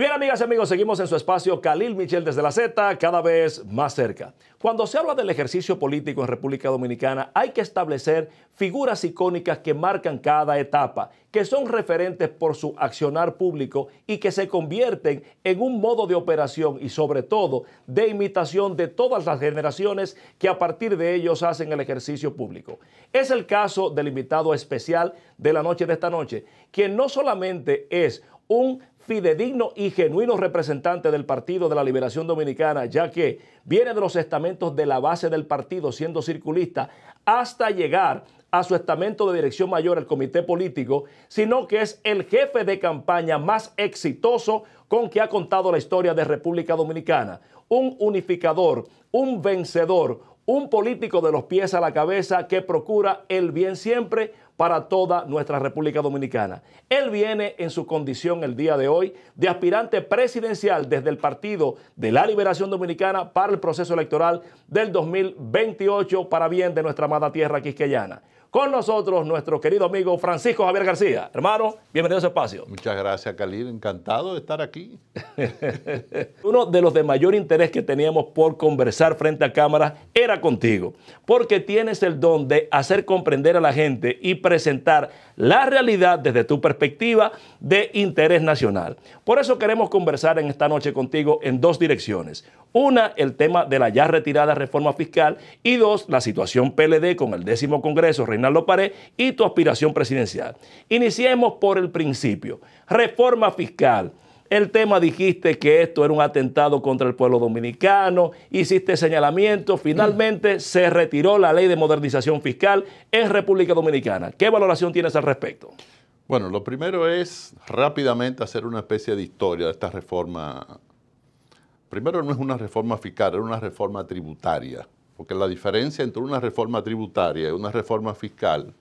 bien, amigas y amigos, seguimos en su espacio Khalil Michel desde la Z, cada vez más cerca. Cuando se habla del ejercicio político en República Dominicana, hay que establecer figuras icónicas que marcan cada etapa, que son referentes por su accionar público y que se convierten en un modo de operación y sobre todo de imitación de todas las generaciones que a partir de ellos hacen el ejercicio público. Es el caso del invitado especial de la noche de esta noche, quien no solamente es un digno y genuino representante del Partido de la Liberación Dominicana, ya que viene de los estamentos de la base del partido, siendo circulista, hasta llegar a su estamento de dirección mayor, el comité político, sino que es el jefe de campaña más exitoso con que ha contado la historia de República Dominicana. Un unificador, un vencedor, un político de los pies a la cabeza que procura el bien siempre para toda nuestra República Dominicana. Él viene en su condición el día de hoy de aspirante presidencial desde el Partido de la Liberación Dominicana para el proceso electoral del 2028 para bien de nuestra amada tierra quisqueyana. Con nosotros, nuestro querido amigo Francisco Javier García. Hermano, bienvenido a ese espacio. Muchas gracias, Khalil. Encantado de estar aquí. Uno de los de mayor interés que teníamos por conversar frente a cámara era contigo, porque tienes el don de hacer comprender a la gente y presentar la realidad desde tu perspectiva de interés nacional. Por eso queremos conversar en esta noche contigo en dos direcciones. Una, el tema de la ya retirada reforma fiscal y dos, la situación PLD con el décimo Congreso, Reinaldo Paré, y tu aspiración presidencial. Iniciemos por el principio. Reforma fiscal. El tema dijiste que esto era un atentado contra el pueblo dominicano, hiciste señalamiento, finalmente se retiró la ley de modernización fiscal en República Dominicana. ¿Qué valoración tienes al respecto? Bueno, lo primero es rápidamente hacer una especie de historia de esta reforma. Primero no es una reforma fiscal, es una reforma tributaria, porque la diferencia entre una reforma tributaria y una reforma fiscal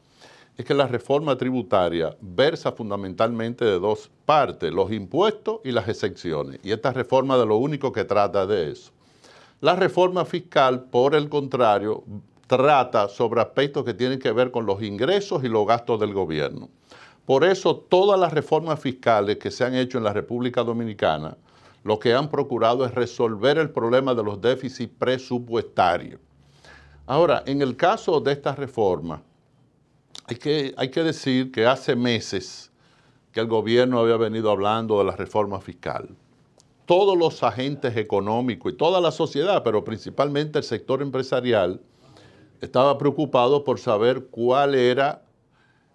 es que la reforma tributaria versa fundamentalmente de dos partes, los impuestos y las exenciones. Y esta reforma de lo único que trata de eso. La reforma fiscal, por el contrario, trata sobre aspectos que tienen que ver con los ingresos y los gastos del gobierno. Por eso todas las reformas fiscales que se han hecho en la República Dominicana, lo que han procurado es resolver el problema de los déficits presupuestarios. Ahora, en el caso de esta reforma, hay que, decir que hace meses que el gobierno había venido hablando de la reforma fiscal. Todos los agentes económicos y toda la sociedad, pero principalmente el sector empresarial, estaba preocupado por saber cuál era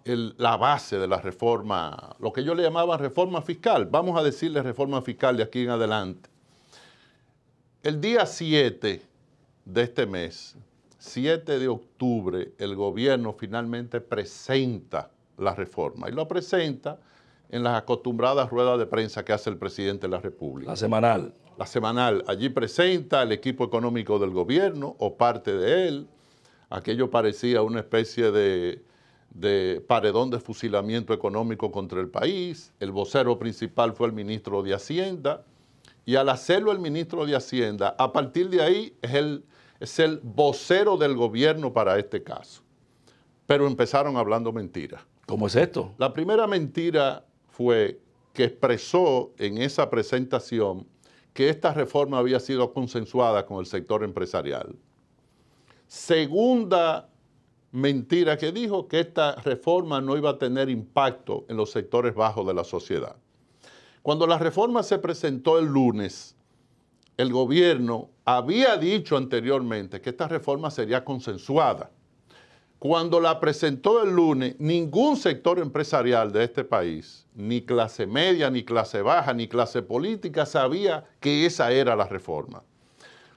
la base de la reforma, lo que yo le llamaba reforma fiscal. Vamos a decirle reforma fiscal de aquí en adelante. El día 7 de este mes, 7 de octubre el gobierno finalmente presenta la reforma y lo presenta en las acostumbradas ruedas de prensa que hace el presidente de la República. La semanal. La semanal. Allí presenta el equipo económico del gobierno o parte de él. Aquello parecía una especie de, de paredón de fusilamiento económico contra el país. El vocero principal fue el ministro de Hacienda. Y al hacerlo el ministro de Hacienda, a partir de ahí es el es el vocero del gobierno para este caso. Pero empezaron hablando mentiras. ¿Cómo es esto? La primera mentira fue que expresó en esa presentación que esta reforma había sido consensuada con el sector empresarial. Segunda mentira que dijo que esta reforma no iba a tener impacto en los sectores bajos de la sociedad. Cuando la reforma se presentó el lunes, el gobierno había dicho anteriormente que esta reforma sería consensuada. Cuando la presentó el lunes, ningún sector empresarial de este país, ni clase media, ni clase baja, ni clase política, sabía que esa era la reforma.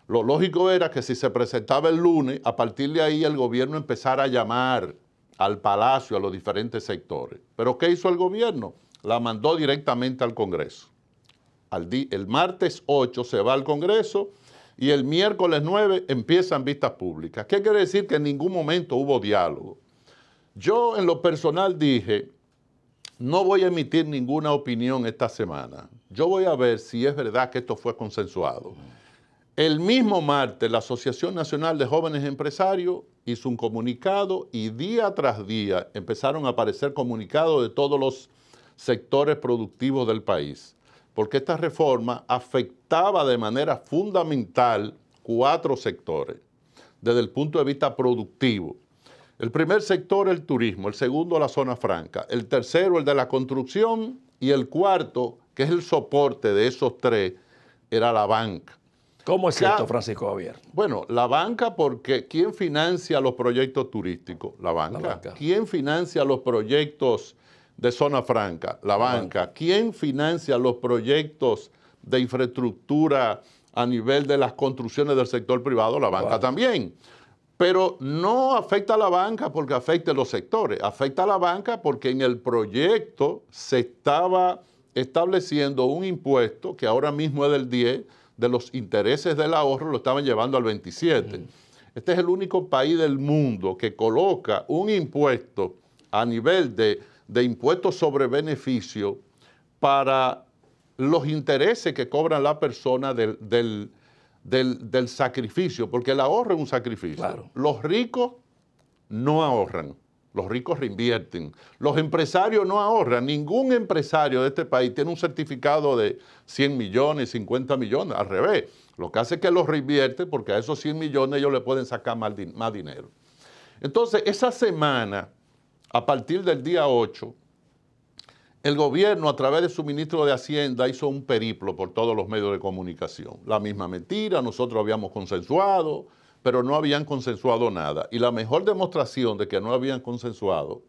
Lo lógico era que si se presentaba el lunes, a partir de ahí el gobierno empezara a llamar al Palacio, a los diferentes sectores. Pero ¿qué hizo el gobierno? La mandó directamente al Congreso. el martes 8 se va al Congreso y el miércoles 9 empiezan vistas públicas. ¿Qué quiere decir que en ningún momento hubo diálogo? Yo en lo personal dije, no voy a emitir ninguna opinión esta semana. Yo voy a ver si es verdad que esto fue consensuado. El mismo martes, la Asociación Nacional de Jóvenes Empresarios hizo un comunicado y día tras día empezaron a aparecer comunicados de todos los sectores productivos del país, porque esta reforma afectó estaba de manera fundamental cuatro sectores desde el punto de vista productivo. El primer sector, el turismo, el segundo, la zona franca, el tercero, el de la construcción y el cuarto, que es el soporte de esos tres, era la banca. ¿Cómo es esto, Francisco Javier? Bueno, la banca porque ¿quién financia los proyectos turísticos? La banca. ¿Quién financia los proyectos de zona franca? La, banca. ¿Quién financia los proyectos de infraestructura a nivel de las construcciones del sector privado, la banca también. Pero no afecta a la banca porque afecta a los sectores, afecta a la banca porque en el proyecto se estaba estableciendo un impuesto que ahora mismo es del 10, de los intereses del ahorro lo estaban llevando al 27. Este es el único país del mundo que coloca un impuesto a nivel de, de impuestos sobre beneficio para los intereses que cobra la persona del, sacrificio, porque el ahorro es un sacrificio. Los ricos no ahorran, los ricos reinvierten, los empresarios no ahorran, ningún empresario de este país tiene un certificado de 100 millones, 50 millones, al revés, lo que hace es que los reinvierte porque a esos 100 millones ellos le pueden sacar más dinero. Entonces, esa semana, a partir del día 8, el gobierno, a través de su ministro de Hacienda, hizo un periplo por todos los medios de comunicación. La misma mentira, nosotros habíamos consensuado, pero no habían consensuado nada. Y la mejor demostración de que no habían consensuado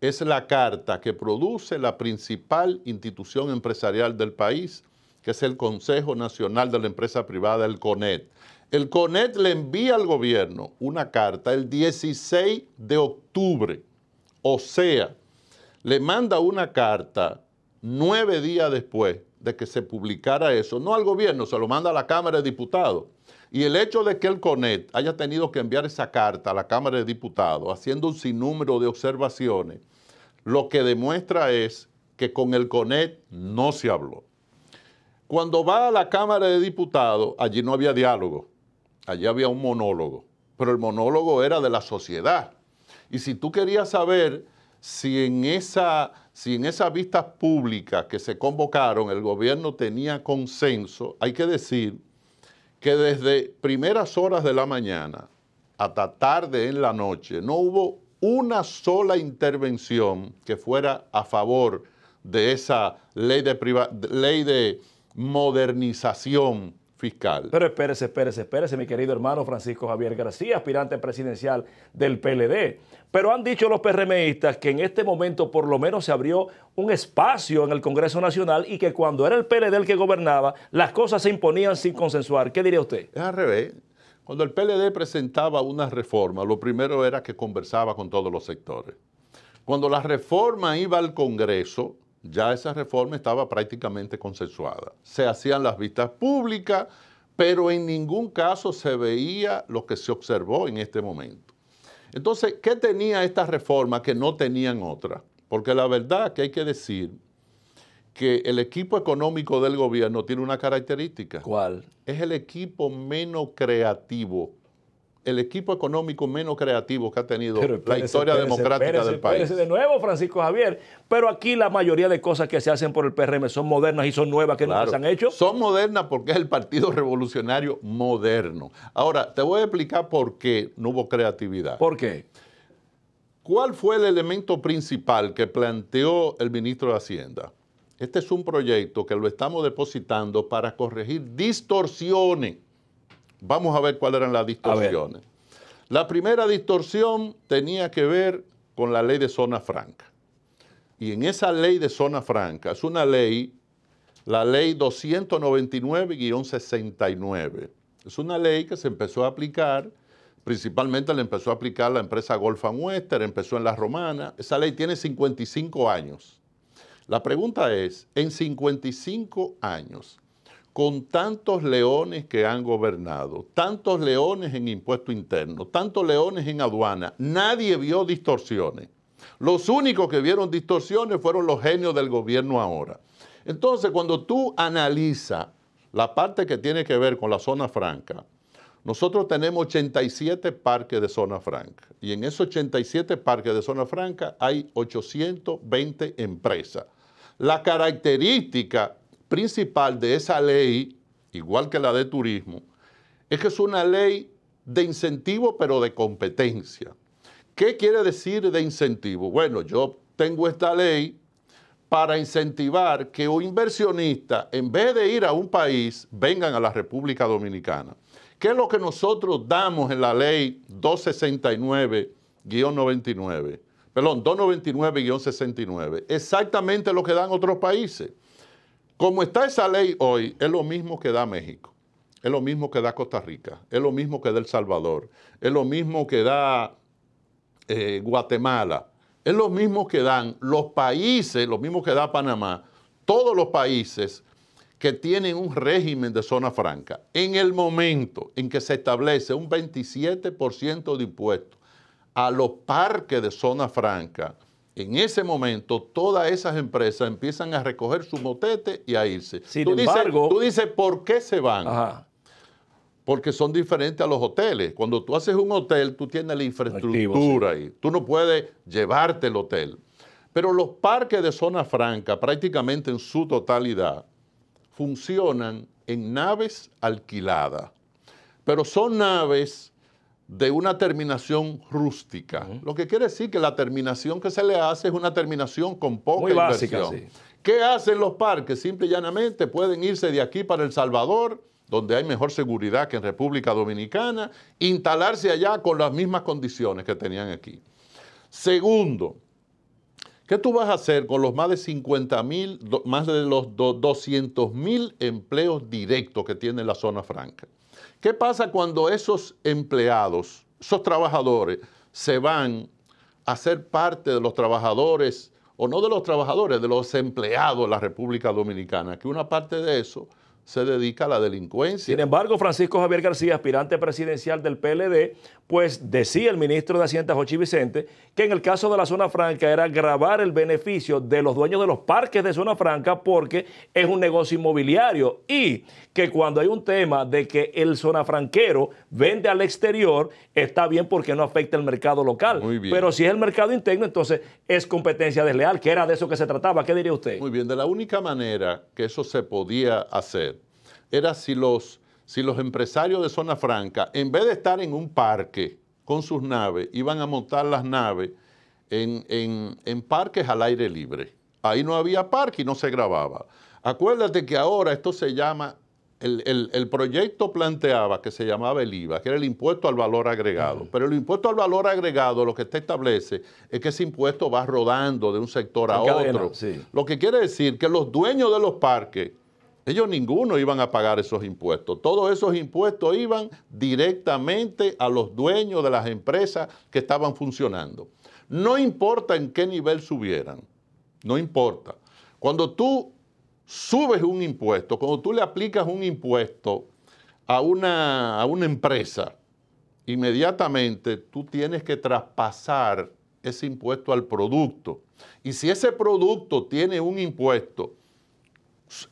es la carta que produce la principal institución empresarial del país, que es el Consejo Nacional de la Empresa Privada, el CONET. El CONET le envía al gobierno una carta el 16 de octubre, o sea, le manda una carta nueve días después de que se publicara eso, no al gobierno, se lo manda a la Cámara de Diputados. Y el hecho de que el CONET haya tenido que enviar esa carta a la Cámara de Diputados, haciendo un sinnúmero de observaciones, lo que demuestra es que con el CONET no se habló. Cuando va a la Cámara de Diputados, allí no había diálogo, allí había un monólogo, pero el monólogo era de la sociedad. Y si tú querías saber si en esa si en esas vistas públicas que se convocaron el gobierno tenía consenso, hay que decir que desde primeras horas de la mañana hasta tarde en la noche no hubo una sola intervención que fuera a favor de esa ley de, ley de modernización fiscal. Pero espérese, espérese, espérese, mi querido hermano Francisco Javier García, aspirante presidencial del PLD. Pero han dicho los PRMistas que en este momento por lo menos se abrió un espacio en el Congreso Nacional y que cuando era el PLD el que gobernaba, las cosas se imponían sin consensuar. ¿Qué diría usted? Es al revés. Cuando el PLD presentaba una reforma, lo primero era que conversaba con todos los sectores. Cuando la reforma iba al Congreso, ya esa reforma estaba prácticamente consensuada. Se hacían las vistas públicas, pero en ningún caso se veía lo que se observó en este momento. Entonces, ¿qué tenía esta reforma que no tenían otra? Porque la verdad que hay que decir que el equipo económico del gobierno tiene una característica. ¿Cuál? Es el equipo menos creativo el equipo económico menos creativo que ha tenido la historia democrática del país. De nuevo, Francisco Javier. Pero aquí la mayoría de cosas que se hacen por el PRM son modernas y son nuevas que nunca se han hecho. Son modernas porque es el Partido Revolucionario moderno. Ahora, te voy a explicar por qué no hubo creatividad. ¿Por qué? ¿Cuál fue el elemento principal que planteó el ministro de Hacienda? Este es un proyecto que lo estamos depositando para corregir distorsiones Vamos a ver cuáles eran las distorsiones. La primera distorsión tenía que ver con la ley de zona franca. Y en esa ley de zona franca, es una ley, la ley 299-69. Es una ley que se empezó a aplicar, principalmente la empezó a aplicar la empresa Golf and Western, empezó en la Romana. Esa ley tiene 55 años. La pregunta es, en 55 años, con tantos leones que han gobernado, tantos leones en impuesto interno, tantos leones en aduana, nadie vio distorsiones. Los únicos que vieron distorsiones fueron los genios del gobierno ahora. Entonces, cuando tú analizas la parte que tiene que ver con la zona franca, nosotros tenemos 87 parques de zona franca y en esos 87 parques de zona franca hay 820 empresas. La característica principal de esa ley, igual que la de turismo, es que es una ley de incentivo, pero de competencia. ¿Qué quiere decir de incentivo? Bueno, yo tengo esta ley para incentivar que un inversionista, en vez de ir a un país, vengan a la República Dominicana. ¿Qué es lo que nosotros damos en la ley 269-99? Perdón, 299-69. Exactamente lo que dan otros países. Como está esa ley hoy, es lo mismo que da México, es lo mismo que da Costa Rica, es lo mismo que da El Salvador, es lo mismo que da eh, Guatemala, es lo mismo que dan los países, lo mismo que da Panamá, todos los países que tienen un régimen de zona franca. En el momento en que se establece un 27% de impuestos a los parques de zona franca, en ese momento todas esas empresas empiezan a recoger su motete y a irse. tú dices, ¿por qué se van? Porque son diferentes a los hoteles. Cuando tú haces un hotel, tú tienes la infraestructura y ahí. Tú no puedes llevarte el hotel. Pero los parques de zona franca, prácticamente en su totalidad, funcionan en naves alquiladas. Pero son naves de una terminación rústica. Lo que quiere decir que la terminación que se le hace es una terminación con poca Muy ¿Qué hacen los parques? Simple y llanamente pueden irse de aquí para El Salvador, donde hay mejor seguridad que en República Dominicana, instalarse allá con las mismas condiciones que tenían aquí. Segundo, ¿qué tú vas a hacer con los más de 50 mil, más de los 200 mil empleos directos que tiene la zona franca? ¿Qué pasa cuando esos empleados, esos trabajadores, se van a ser parte de los trabajadores, o no de los trabajadores, de los empleados de la República Dominicana? Que una parte de eso se dedica a la delincuencia. Sin embargo, Francisco Javier García, aspirante presidencial del PLD, pues decía el ministro de Hacienda, Jochi Vicente, que en el caso de la zona franca era grabar el beneficio de los dueños de los parques de zona franca porque es un negocio inmobiliario y que cuando hay un tema de que el zona franquero vende al exterior, está bien porque no afecta el mercado local. Pero si es el mercado interno, entonces es competencia desleal, que era de eso que se trataba. ¿Qué diría usted? Muy bien, de la única manera que eso se podía hacer era si los, si los empresarios de zona franca, en vez de estar en un parque con sus naves, iban a montar las naves en, en parques al aire libre. Ahí no había parque y no se grababa. Acuérdate que ahora esto se llama el, proyecto planteaba que se llamaba el IVA, que era el impuesto al valor agregado. Pero el impuesto al valor agregado lo que te establece es que ese impuesto va rodando de un sector a otro. Lo que quiere decir que los dueños de los parques, ellos ninguno iban a pagar esos impuestos. Todos esos impuestos iban directamente a los dueños de las empresas que estaban funcionando. No importa en qué nivel subieran, no importa. Cuando tú subes un impuesto, cuando tú le aplicas un impuesto a una, a una empresa, inmediatamente tú tienes que traspasar ese impuesto al producto. Y si ese producto tiene un impuesto,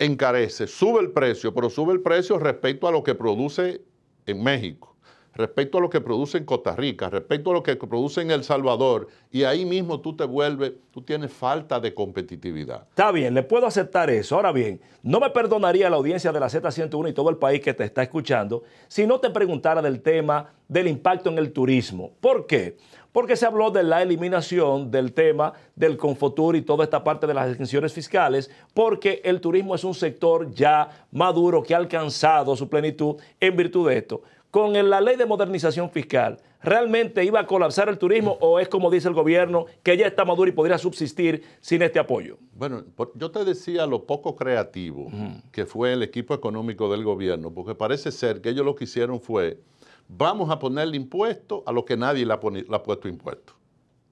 encarece, sube el precio, pero sube el precio respecto a lo que produce en México respecto a lo que produce en Costa Rica, respecto a lo que produce en El Salvador, y ahí mismo tú te vuelves, tú tienes falta de competitividad. Está bien, le puedo aceptar eso. Ahora bien, no me perdonaría la audiencia de la Z101 y todo el país que te está escuchando si no te preguntara del tema del impacto en el turismo. ¿Por qué? Porque se habló de la eliminación del tema del Confotur y toda esta parte de las exenciones fiscales, porque el turismo es un sector ya maduro que ha alcanzado su plenitud en virtud de esto con la ley de modernización fiscal, ¿realmente iba a colapsar el turismo o es como dice el gobierno que ya está maduro y podría subsistir sin este apoyo? Bueno, yo te decía lo poco creativo que fue el equipo económico del gobierno, porque parece ser que ellos lo que hicieron fue, vamos a ponerle impuesto a lo que nadie le ha, ha puesto impuesto.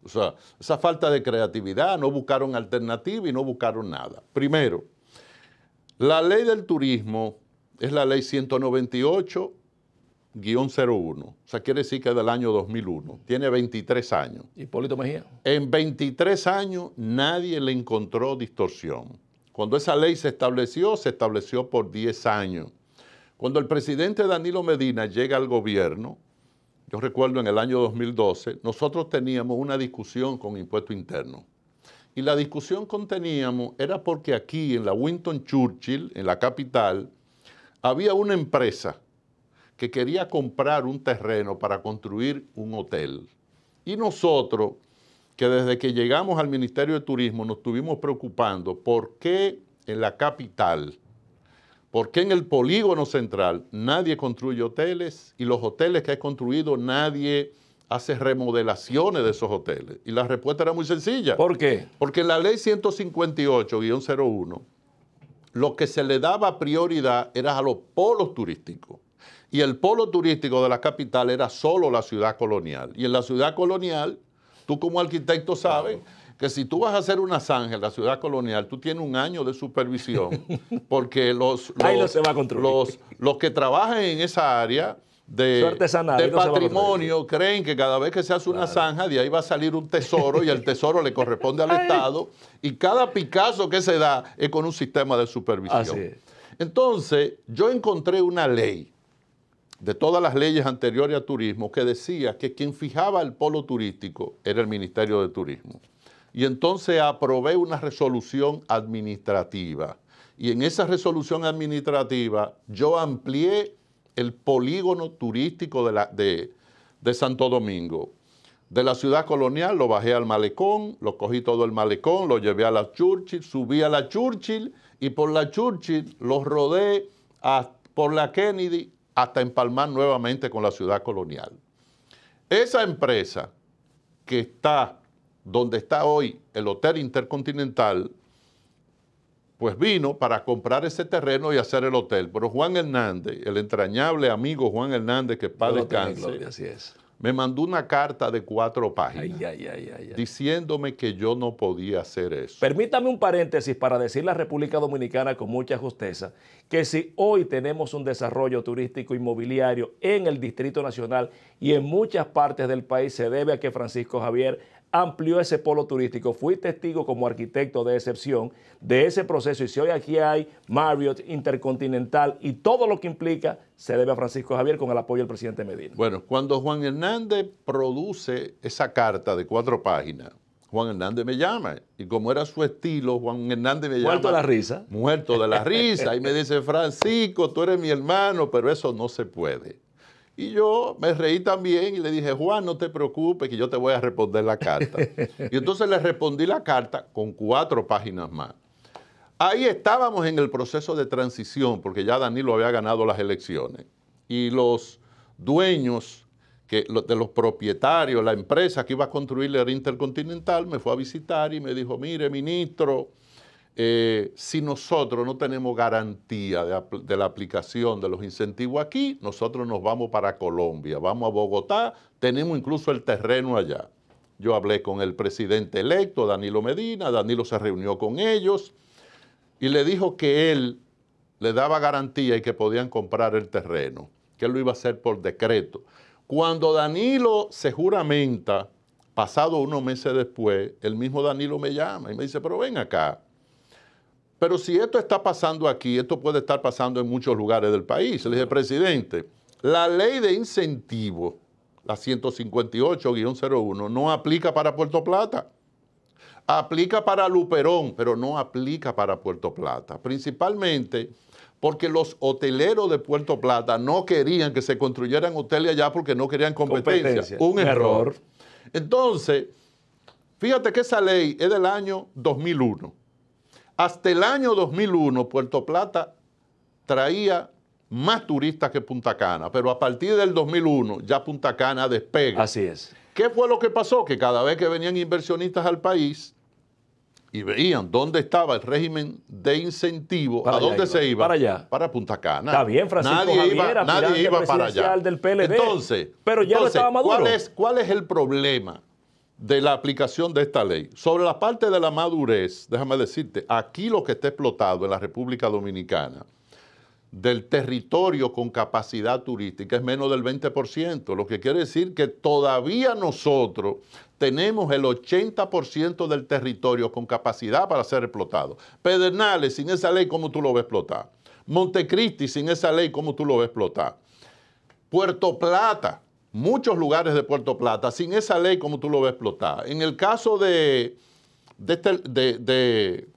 O sea, esa falta de creatividad, no buscaron alternativa y no buscaron nada. Primero, la ley del turismo es la ley 198 Guión 01. O sea, quiere decir que es del año 2001. Tiene 23 años. Hipólito Mejía. En 23 años nadie le encontró distorsión. Cuando esa ley se estableció, se estableció por 10 años. Cuando el presidente Danilo Medina llega al gobierno, yo recuerdo en el año 2012, nosotros teníamos una discusión con impuesto interno. Y la discusión que teníamos era porque aquí, en la Winton Churchill, en la capital, había una empresa que quería comprar un terreno para construir un hotel. Y nosotros, que desde que llegamos al Ministerio de Turismo nos estuvimos preocupando por qué en la capital, por qué en el polígono central nadie construye hoteles y los hoteles que ha construido nadie hace remodelaciones de esos hoteles. Y la respuesta era muy sencilla. ¿Por qué? Porque en la ley 158-01, lo que se le daba prioridad era a los polos turísticos y el polo turístico de la capital era solo la ciudad colonial. Y en la ciudad colonial, tú como arquitecto sabes que si tú vas a hacer una zanja en la ciudad colonial, tú tienes un año de supervisión, porque los, se va los, los que trabajan en esa área de, patrimonio creen que cada vez que se hace una zanja de ahí va a salir un tesoro y el tesoro le corresponde al Estado y cada Picasso que se da es con un sistema de supervisión. Entonces, yo encontré una ley de todas las leyes anteriores a turismo que decía que quien fijaba el polo turístico era el Ministerio de Turismo. Y entonces aprobé una resolución administrativa. Y en esa resolución administrativa yo amplié el polígono turístico de, Santo Domingo. De la ciudad colonial lo bajé al malecón, lo cogí todo el malecón, lo llevé a la Churchill, subí a la Churchill y por la Churchill los rodé por la Kennedy hasta empalmar nuevamente con la ciudad colonial. Esa empresa que está donde está hoy el Hotel Intercontinental, pues vino para comprar ese terreno y hacer el hotel. Pero Juan Hernández, el entrañable amigo Juan Hernández, que padre cáncer, así es me mandó una carta de cuatro páginas diciéndome que yo no podía hacer eso. Permítame un paréntesis para decir la República Dominicana con mucha justeza que si hoy tenemos un desarrollo turístico inmobiliario en el Distrito Nacional y en muchas partes del país se debe a que Francisco Javier amplió ese polo turístico. Fui testigo como arquitecto de excepción de ese proceso y si hoy aquí hay Marriott, Intercontinental y todo lo que implica, se debe a Francisco Javier con el apoyo del presidente Medina. Bueno, cuando Juan Hernández produce esa carta de cuatro páginas, Juan Hernández me llama. Y como era su estilo, Juan Hernández me llama. Muerto de la risa. Muerto de la risa. Y me dice, Francisco, tú eres mi hermano, pero eso no se puede. Y yo me reí también y le dije, Juan, no te preocupes, que yo te voy a responder la carta. y entonces le respondí la carta con cuatro páginas más. Ahí estábamos en el proceso de transición, porque ya Danilo había ganado las elecciones. Y los dueños que, de los propietarios, la empresa que iba a construir la Intercontinental, me fue a visitar y me dijo, mire, ministro, eh, si nosotros no tenemos garantía de, de, la aplicación de los incentivos aquí, nosotros nos vamos para Colombia, vamos a Bogotá, tenemos incluso el terreno allá. Yo hablé con el presidente electo, Danilo Medina, Danilo se reunió con ellos y le dijo que él le daba garantía y que podían comprar el terreno, que él lo iba a hacer por decreto. Cuando Danilo se juramenta, pasado unos meses después, el mismo Danilo me llama y me dice, pero ven acá, pero si esto está pasando aquí, esto puede estar pasando en muchos lugares del país. Le dije, presidente, la ley de incentivo, la 158-01, no aplica para Puerto Plata. Aplica para Luperón, pero no aplica para Puerto Plata. Principalmente porque los hoteleros de Puerto Plata no querían que se construyeran hoteles allá porque no querían competencia. Un, error. Entonces, fíjate que esa ley es del año 2001. Hasta el año 2001, Puerto Plata traía más turistas que Punta Cana, pero a partir del 2001 ya Punta Cana despega. Así es. ¿Qué fue lo que pasó? Que cada vez que venían inversionistas al país y veían dónde estaba el régimen de incentivo, ¿a dónde se iba? Para allá. Para Punta Cana. Está bien, Francisco nadie Javier, iba, nadie iba para allá. del Entonces, pero ya ¿Cuál es el problema? de la aplicación de esta ley. Sobre la parte de la madurez, déjame decirte, aquí lo que está explotado en la República Dominicana del territorio con capacidad turística es menos del 20%, lo que quiere decir que todavía nosotros tenemos el 80% del territorio con capacidad para ser explotado. Pedernales, sin esa ley, ¿cómo tú lo ves explotar? Montecristi, sin esa ley, ¿cómo tú lo ves explotar? Puerto Plata, muchos lugares de Puerto Plata sin esa ley como tú lo ves explotar. En el caso este, de, de,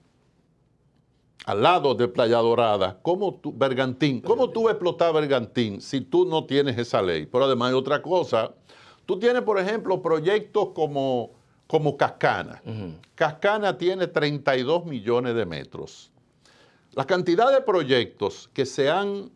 al lado de Playa Dorada, ¿cómo tú, Bergantín, ¿cómo tú explotar Bergantín si tú no tienes esa ley? Pero además hay otra cosa. Tú tienes, por ejemplo, proyectos como, como Cascana. Cascana tiene 32 millones de metros. La cantidad de proyectos que se han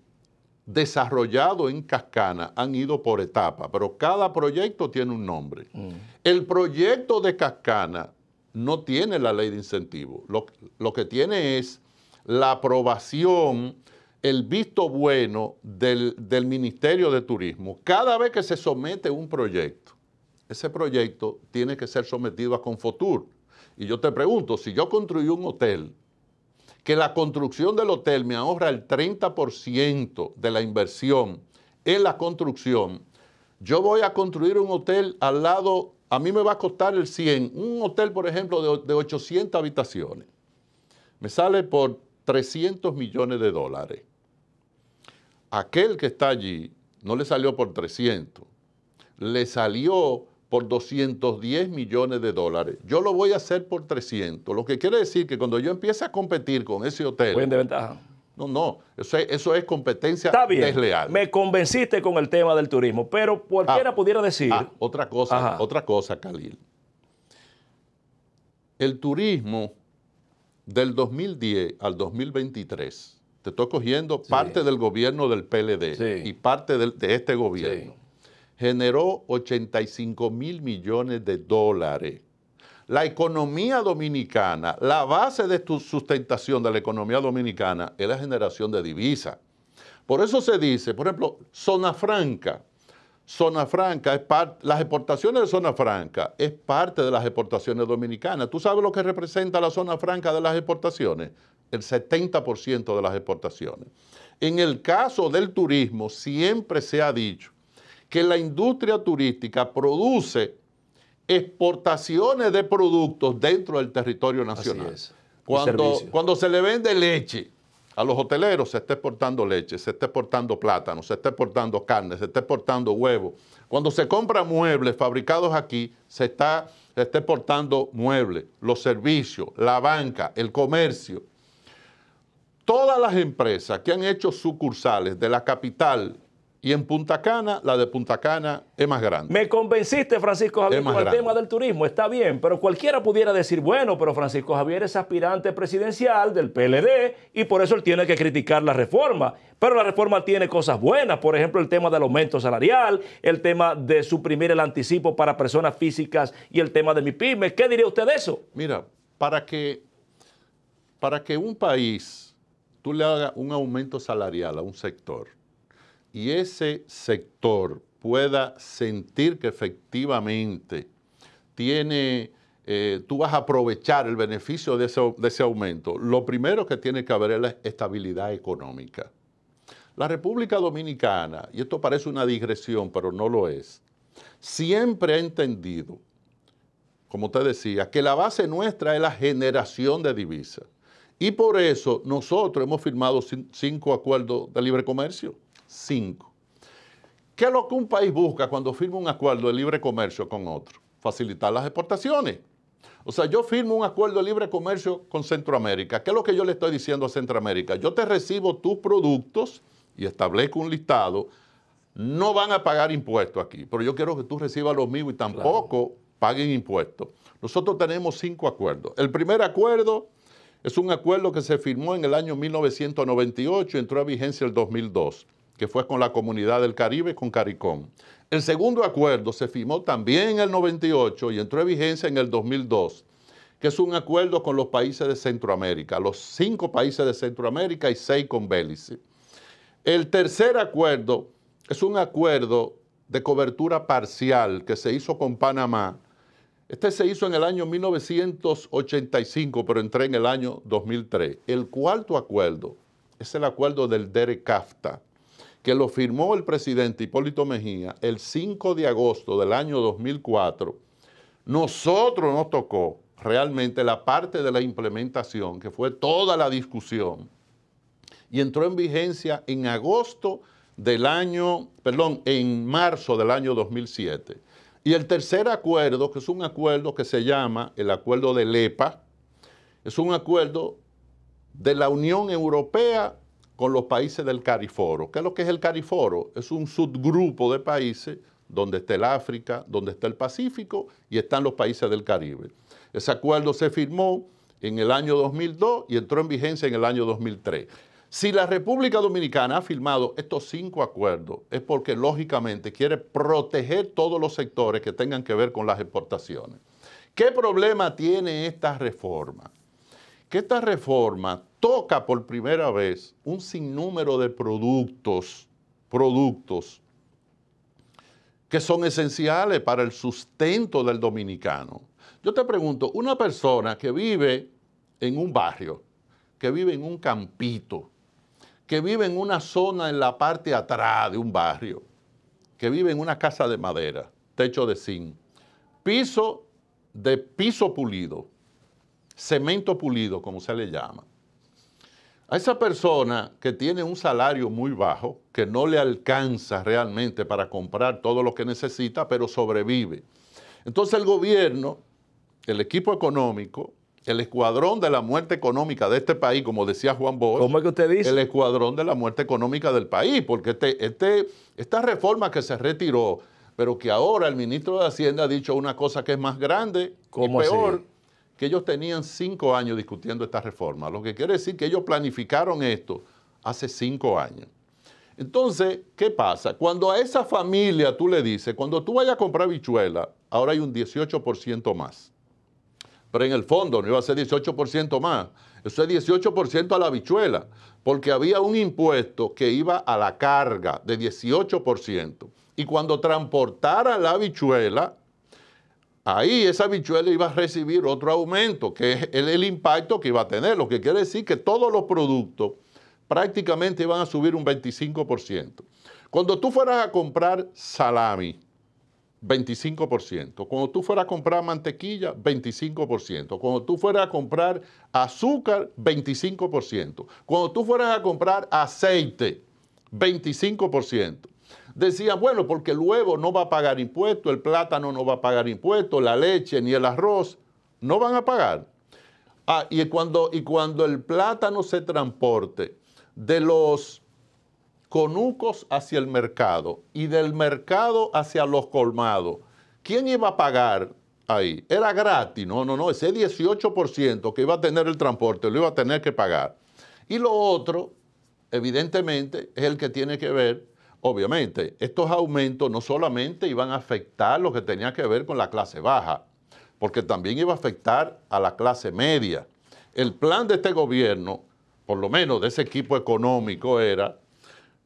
desarrollado en Cascana han ido por etapa, pero cada proyecto tiene un nombre. Mm. El proyecto de Cascana no tiene la ley de incentivo. Lo, que tiene es la aprobación, el visto bueno del, Ministerio de Turismo. Cada vez que se somete un proyecto, ese proyecto tiene que ser sometido a Confotur. Y yo te pregunto, si yo construyo un hotel que la construcción del hotel me ahorra el 30% de la inversión en la construcción, yo voy a construir un hotel al lado, a mí me va a costar el 100, un hotel, por ejemplo, de, 800 habitaciones, me sale por 300 millones de dólares. Aquel que está allí no le salió por 300, le salió por 210 millones de dólares. Yo lo voy a hacer por 300. Lo que quiere decir que cuando yo empiece a competir con ese hotel... Vende de ventaja. No, no, eso es, eso es competencia Está bien, desleal. Me convenciste con el tema del turismo, pero cualquiera ah, pudiera decir. Ah, otra cosa, otra cosa, Khalil. El turismo del 2010 al 2023, te estoy cogiendo parte del gobierno del PLD y parte de este gobierno generó 85 mil millones de dólares. La economía dominicana, la base de sustentación de la economía dominicana es la generación de divisas. Por eso se dice, por ejemplo, zona franca. Zona franca es las exportaciones de zona franca es parte de las exportaciones dominicanas. ¿Tú sabes lo que representa la zona franca de las exportaciones? El 70% de las exportaciones. En el caso del turismo, siempre se ha dicho que la industria turística produce exportaciones de productos dentro del territorio nacional. Cuando, cuando se le vende leche a los hoteleros, se está exportando leche, se está exportando plátano, se está exportando carne, se está exportando huevo. Cuando se compra muebles fabricados aquí, se está exportando muebles, los servicios, la banca, el comercio. Todas las empresas que han hecho sucursales de la capital y en Punta Cana, la de Punta Cana es más grande. Me convenciste, Francisco Javier, con el tema del turismo. Está bien, pero cualquiera pudiera decir, bueno, pero Francisco Javier es aspirante presidencial del PLD y por eso él tiene que criticar la reforma. Pero la reforma tiene cosas buenas, por ejemplo, el tema del aumento salarial, el tema de suprimir el anticipo para personas físicas y el tema de mi pyme. ¿Qué diría usted de eso? Mira, para que, para que un país tú le hagas un aumento salarial a un sector, y ese sector pueda sentir que efectivamente tiene, eh, tú vas a aprovechar el beneficio de ese, de ese aumento, lo primero que tiene que haber es la estabilidad económica. La República Dominicana, y esto parece una digresión, pero no lo es, siempre ha entendido, como usted decía, que la base nuestra es la generación de divisas. Y por eso nosotros hemos firmado cinco acuerdos de libre comercio. Cinco. ¿Qué es lo que un país busca cuando firma un acuerdo de libre comercio con otro? Facilitar las exportaciones. O sea, yo firmo un acuerdo de libre comercio con Centroamérica. ¿Qué es lo que yo le estoy diciendo a Centroamérica? Yo te recibo tus productos y establezco un listado. No van a pagar impuestos aquí, pero yo quiero que tú recibas los míos y tampoco paguen impuestos. Nosotros tenemos cinco acuerdos. El primer acuerdo es un acuerdo que se firmó en el año 1998 y entró a vigencia el 2002 que fue con la Comunidad del Caribe, con CARICOM. El segundo acuerdo se firmó también en el 98 y entró en vigencia en el 2002, que es un acuerdo con los países de Centroamérica, los cinco países de Centroamérica y seis con Bélice. El tercer acuerdo es un acuerdo de cobertura parcial que se hizo con Panamá. Este se hizo en el año 1985, pero entré en el año 2003. El cuarto acuerdo es el acuerdo del DERECAFTA, que lo firmó el presidente Hipólito Mejía el 5 de agosto del año 2004, nosotros nos tocó realmente la parte de la implementación, que fue toda la discusión, y entró en vigencia en agosto del año, perdón, en marzo del año 2007. Y el tercer acuerdo, que es un acuerdo que se llama el acuerdo de LEPA, es un acuerdo de la Unión Europea con los países del Cariforo. ¿Qué es lo que es el Cariforo? Es un subgrupo de países donde está el África, donde está el Pacífico y están los países del Caribe. Ese acuerdo se firmó en el año 2002 y entró en vigencia en el año 2003. Si la República Dominicana ha firmado estos cinco acuerdos es porque lógicamente quiere proteger todos los sectores que tengan que ver con las exportaciones. ¿Qué problema tiene esta reforma? Que esta reforma toca por primera vez un sinnúmero de productos, productos que son esenciales para el sustento del dominicano. Yo te pregunto, una persona que vive en un barrio, que vive en un campito, que vive en una zona en la parte atrás de un barrio, que vive en una casa de madera, techo de zinc, piso de piso pulido, cemento pulido, como se le llama, a esa persona que tiene un salario muy bajo, que no le alcanza realmente para comprar todo lo que necesita, pero sobrevive. Entonces el gobierno, el equipo económico, el escuadrón de la muerte económica de este país, como decía Juan Bosch. que usted dice? El escuadrón de la muerte económica del país, porque este, este, esta reforma que se retiró, pero que ahora el ministro de Hacienda ha dicho una cosa que es más grande y peor que ellos tenían cinco años discutiendo esta reforma, lo que quiere decir que ellos planificaron esto hace cinco años. Entonces, ¿qué pasa? Cuando a esa familia tú le dices, cuando tú vayas a comprar bichuela, ahora hay un 18% más. Pero en el fondo no iba a ser 18% más, eso es 18% a la bichuela, porque había un impuesto que iba a la carga de 18%. Y cuando transportara la bichuela, ahí esa bichuela iba a recibir otro aumento, que es el, el, impacto que iba a tener, lo que quiere decir que todos los productos prácticamente iban a subir un 25%. Cuando tú fueras a comprar salami, 25%. Cuando tú fueras a comprar mantequilla, 25%. Cuando tú fueras a comprar azúcar, 25%. Cuando tú fueras a comprar aceite, 25% decía, bueno, porque el huevo no va a pagar impuestos, el plátano no va a pagar impuestos, la leche ni el arroz no van a pagar. Ah, y, cuando, y cuando el plátano se transporte de los conucos hacia el mercado y del mercado hacia los colmados, ¿quién iba a pagar ahí? Era gratis, no, no, no, ese 18% que iba a tener el transporte lo iba a tener que pagar. Y lo otro, evidentemente, es el que tiene que ver Obviamente, estos aumentos no solamente iban a afectar lo que tenía que ver con la clase baja, porque también iba a afectar a la clase media. El plan de este gobierno, por lo menos de ese equipo económico, era,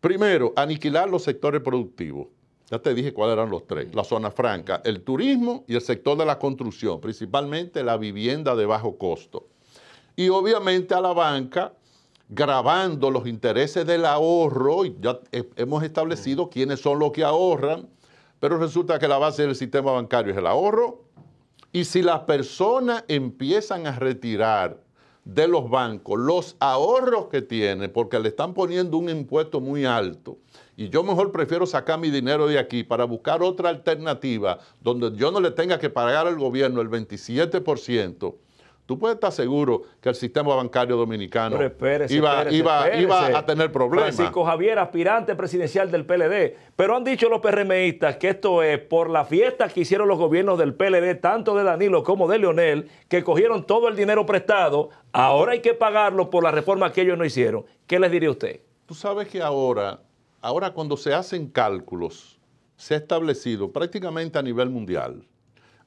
primero, aniquilar los sectores productivos. Ya te dije cuáles eran los tres, la zona franca, el turismo y el sector de la construcción, principalmente la vivienda de bajo costo. Y obviamente a la banca grabando los intereses del ahorro, y ya hemos establecido mm. quiénes son los que ahorran, pero resulta que la base del sistema bancario es el ahorro, y si las personas empiezan a retirar de los bancos los ahorros que tienen, porque le están poniendo un impuesto muy alto, y yo mejor prefiero sacar mi dinero de aquí para buscar otra alternativa donde yo no le tenga que pagar al gobierno el 27%, Tú puedes estar seguro que el sistema bancario dominicano iba, a tener problemas. Francisco Javier, aspirante presidencial del PLD. Pero han dicho los PRMistas que esto es por la fiesta que hicieron los gobiernos del PLD, tanto de Danilo como de Leonel, que cogieron todo el dinero prestado. Ahora hay que pagarlo por la reforma que ellos no hicieron. ¿Qué les diría usted? Tú sabes que ahora, ahora cuando se hacen cálculos, se ha establecido prácticamente a nivel mundial.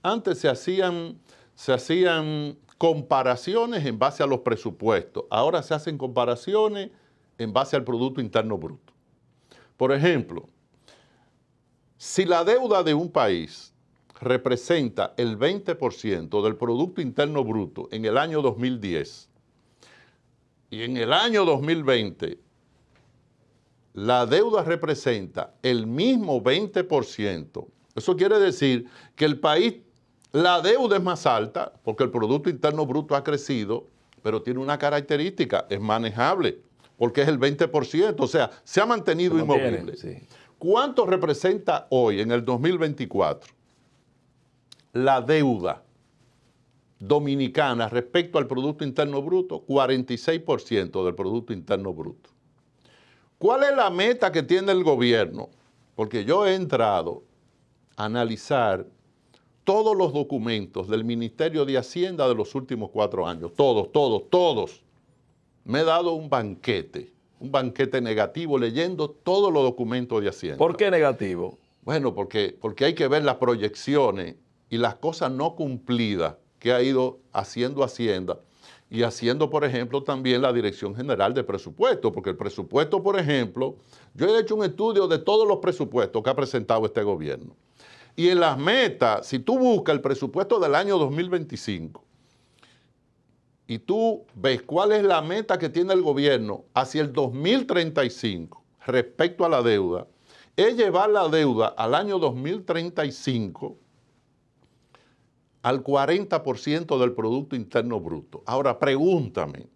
Antes se hacían se hacían comparaciones en base a los presupuestos. Ahora se hacen comparaciones en base al Producto Interno Bruto. Por ejemplo, si la deuda de un país representa el 20% del Producto Interno Bruto en el año 2010 y en el año 2020 la deuda representa el mismo 20%, eso quiere decir que el país la deuda es más alta porque el Producto Interno Bruto ha crecido, pero tiene una característica, es manejable, porque es el 20%, o sea, se ha mantenido se ¿Cuánto representa hoy, en el 2024, la deuda dominicana respecto al Producto Interno Bruto? 46% del Producto Interno Bruto. ¿Cuál es la meta que tiene el gobierno? Porque yo he entrado a analizar todos los documentos del Ministerio de Hacienda de los últimos cuatro años, todos, todos, todos. Me he dado un banquete, un banquete negativo leyendo todos los documentos de Hacienda. ¿Por qué negativo? Bueno, porque, porque hay que ver las proyecciones y las cosas no cumplidas que ha ido haciendo Hacienda y haciendo, por ejemplo, también la Dirección General de Presupuesto, porque el presupuesto, por ejemplo, yo he hecho un estudio de todos los presupuestos que ha presentado este gobierno. Y en las metas, si tú buscas el presupuesto del año 2025 y tú ves cuál es la meta que tiene el gobierno hacia el 2035 respecto a la deuda, es llevar la deuda al año 2035 al 40% del Producto Interno Bruto. Ahora, pregúntame,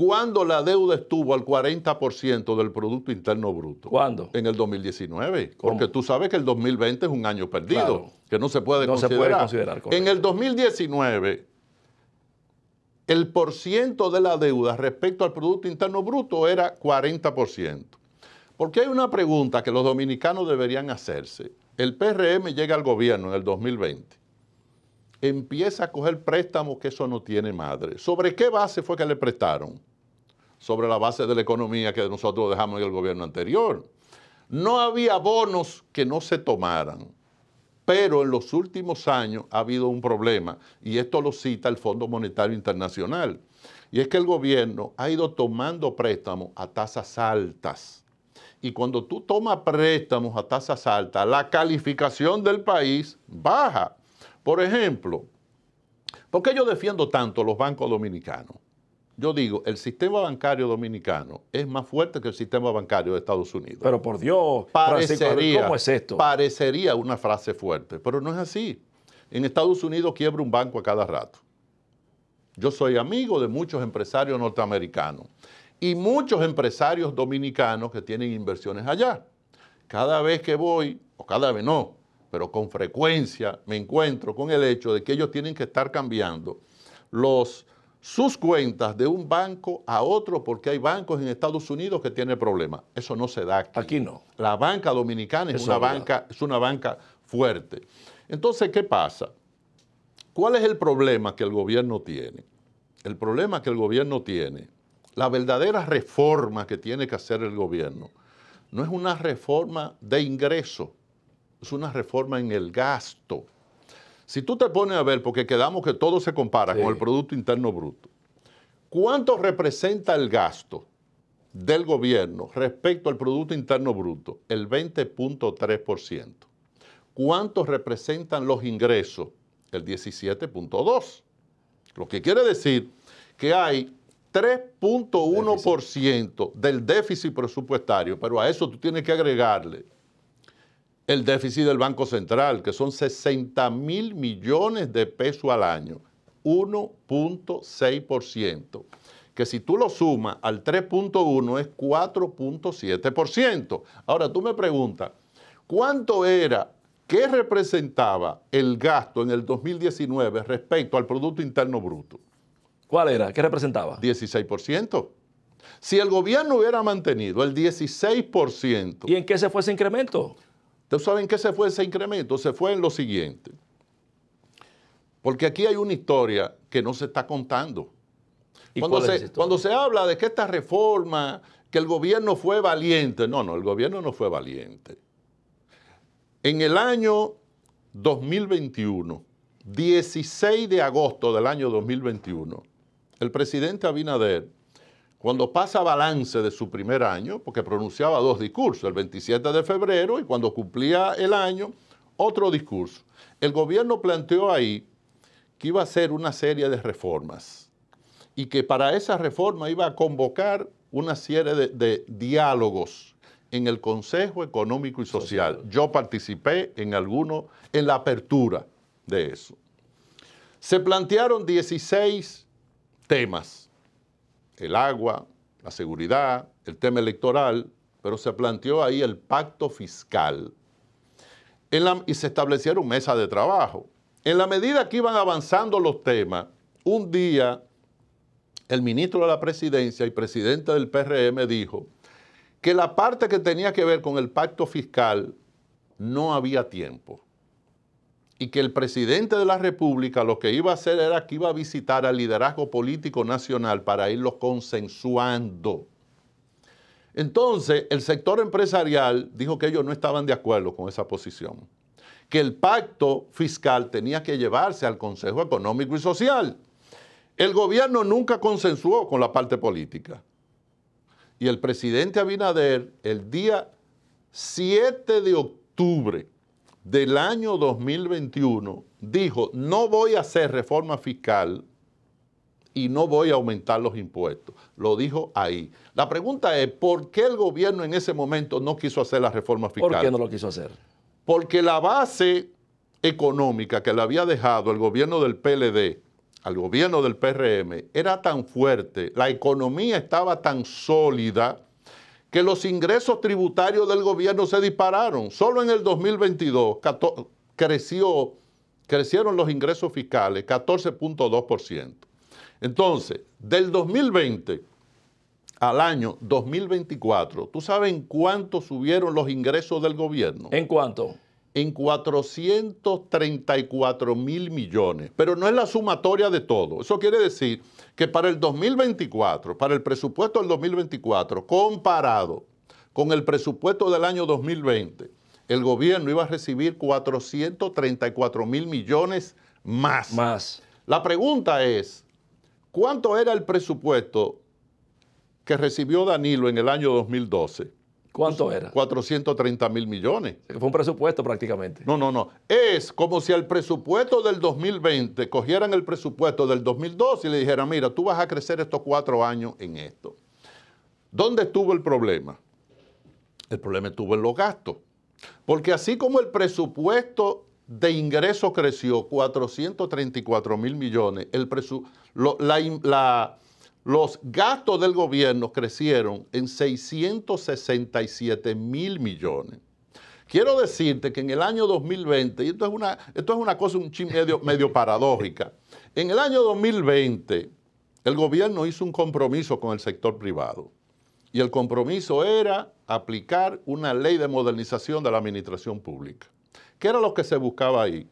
¿Cuándo la deuda estuvo al 40% del Producto Interno Bruto? ¿Cuándo? En el 2019. Porque tú sabes que el 2020 es un año perdido, que no se puede considerar. Se puede considerar en el 2019, el porciento de la deuda respecto al Producto Interno Bruto era 40%. Porque hay una pregunta que los dominicanos deberían hacerse. El PRM llega al gobierno en el 2020 empieza a coger préstamos que eso no tiene madre. ¿Sobre qué base fue que le prestaron? sobre la base de la economía que nosotros dejamos en el gobierno anterior. No había bonos que no se tomaran, pero en los últimos años ha habido un problema y esto lo cita el Fondo Monetario Internacional. Y es que el gobierno ha ido tomando préstamos a tasas altas. Y cuando tú tomas préstamos a tasas altas, la calificación del país baja. Por ejemplo, ¿por qué yo defiendo tanto los bancos dominicanos? Yo digo, el sistema bancario dominicano es más fuerte que el sistema bancario de Estados Unidos. Pero por Dios, parecería, ¿cómo es esto? Parecería una frase fuerte, pero no es así. En Estados Unidos quiebra un banco a cada rato. Yo soy amigo de muchos empresarios norteamericanos y muchos empresarios dominicanos que tienen inversiones allá. Cada vez que voy, o cada vez no, pero con frecuencia me encuentro con el hecho de que ellos tienen que estar cambiando los sus cuentas de un banco a otro porque hay bancos en Estados Unidos que tienen problemas. Eso no se da aquí. Aquí no. La banca dominicana es, una banca, es una banca fuerte. Entonces, ¿qué pasa? ¿Cuál es el problema que el gobierno tiene? El problema que el gobierno tiene, la verdadera reforma que tiene que hacer el gobierno, no es una reforma de ingreso, es una reforma en el gasto. Si tú te pones a ver, porque quedamos que todo se compara con el Producto Interno Bruto, ¿cuánto representa el gasto del gobierno respecto al Producto Interno Bruto? El 20.3%. ¿Cuánto representan los ingresos? El 17.2%. Lo que quiere decir que hay 3.1% del déficit presupuestario, pero a eso tú tienes que agregarle el déficit del Banco Central, que son 60 mil millones de pesos al año, 1.6%, que si tú lo sumas al 3.1 es 4.7%. Ahora tú me preguntas, ¿cuánto era, qué representaba el gasto en el 2019 respecto al Producto Interno Bruto? ¿Cuál era? ¿Qué representaba? 16%. Si el gobierno hubiera mantenido el 16%. ¿Y en qué se fue ese incremento? ¿Ustedes ¿saben qué se fue ese incremento? Se fue en lo siguiente. Porque aquí hay una historia que no se está contando. ¿Y cuando se habla de que esta reforma, que el gobierno fue valiente, no, no, el gobierno no fue valiente. En el año 2021, 16 de agosto del año 2021, el presidente Abinader cuando pasa balance de su primer año, porque pronunciaba dos discursos, el 27 de febrero y cuando cumplía el año, otro discurso. El gobierno planteó ahí que iba a hacer una serie de reformas y que para esa reforma iba a convocar una serie de, diálogos en el Consejo Económico y Social. Yo participé en alguno, en la apertura de eso. Se plantearon 16 temas el agua, la seguridad, el tema electoral, pero se planteó ahí el pacto fiscal y se establecieron mesas de trabajo. En la medida que iban avanzando los temas, un día el ministro de la Presidencia y presidente del PRM dijo que la parte que tenía que ver con el pacto fiscal no había tiempo y que el presidente de la República lo que iba a hacer era que iba a visitar al liderazgo político nacional para irlo consensuando. Entonces, el sector empresarial dijo que ellos no estaban de acuerdo con esa posición, que el pacto fiscal tenía que llevarse al Consejo Económico y Social. El gobierno nunca consensuó con la parte política. Y el presidente Abinader, el día 7 de octubre, del año 2021 dijo, no voy a hacer reforma fiscal y no voy a aumentar los impuestos. Lo dijo ahí. La pregunta es, ¿por qué el gobierno en ese momento no quiso hacer la reforma fiscal? ¿Por qué no lo quiso hacer? Porque la base económica que le había dejado el gobierno del PLD al gobierno del PRM era tan fuerte, la economía estaba tan sólida, que los ingresos tributarios del gobierno se dispararon. Solo en el 2022 creció, crecieron los ingresos fiscales 14.2%. Entonces, del 2020 al año 2024, ¿tú sabes en cuánto subieron los ingresos del gobierno? ¿En cuánto? en 434 mil millones, pero no es la sumatoria de todo. Eso quiere decir que para el 2024, para el presupuesto del 2024, comparado con el presupuesto del año 2020, el gobierno iba a recibir 434 mil millones más. Más. La pregunta es, ¿cuánto era el presupuesto que recibió Danilo en el año 2012? ¿Cuánto era? 430 mil millones. Fue un presupuesto prácticamente. No, no, no. Es como si al presupuesto del 2020 cogieran el presupuesto del 2002 y le dijeran, mira, tú vas a crecer estos cuatro años en esto. ¿Dónde estuvo el problema? El problema estuvo en los gastos. Porque así como el presupuesto de ingreso creció 434 mil millones, el la los gastos del gobierno crecieron en 667 mil millones. Quiero decirte que en el año 2020, y esto es una, esto es una cosa un medio, medio paradójica, en el año 2020 el gobierno hizo un compromiso con el sector privado. Y el compromiso era aplicar una ley de modernización de la administración pública. ¿Qué era lo que se buscaba ahí?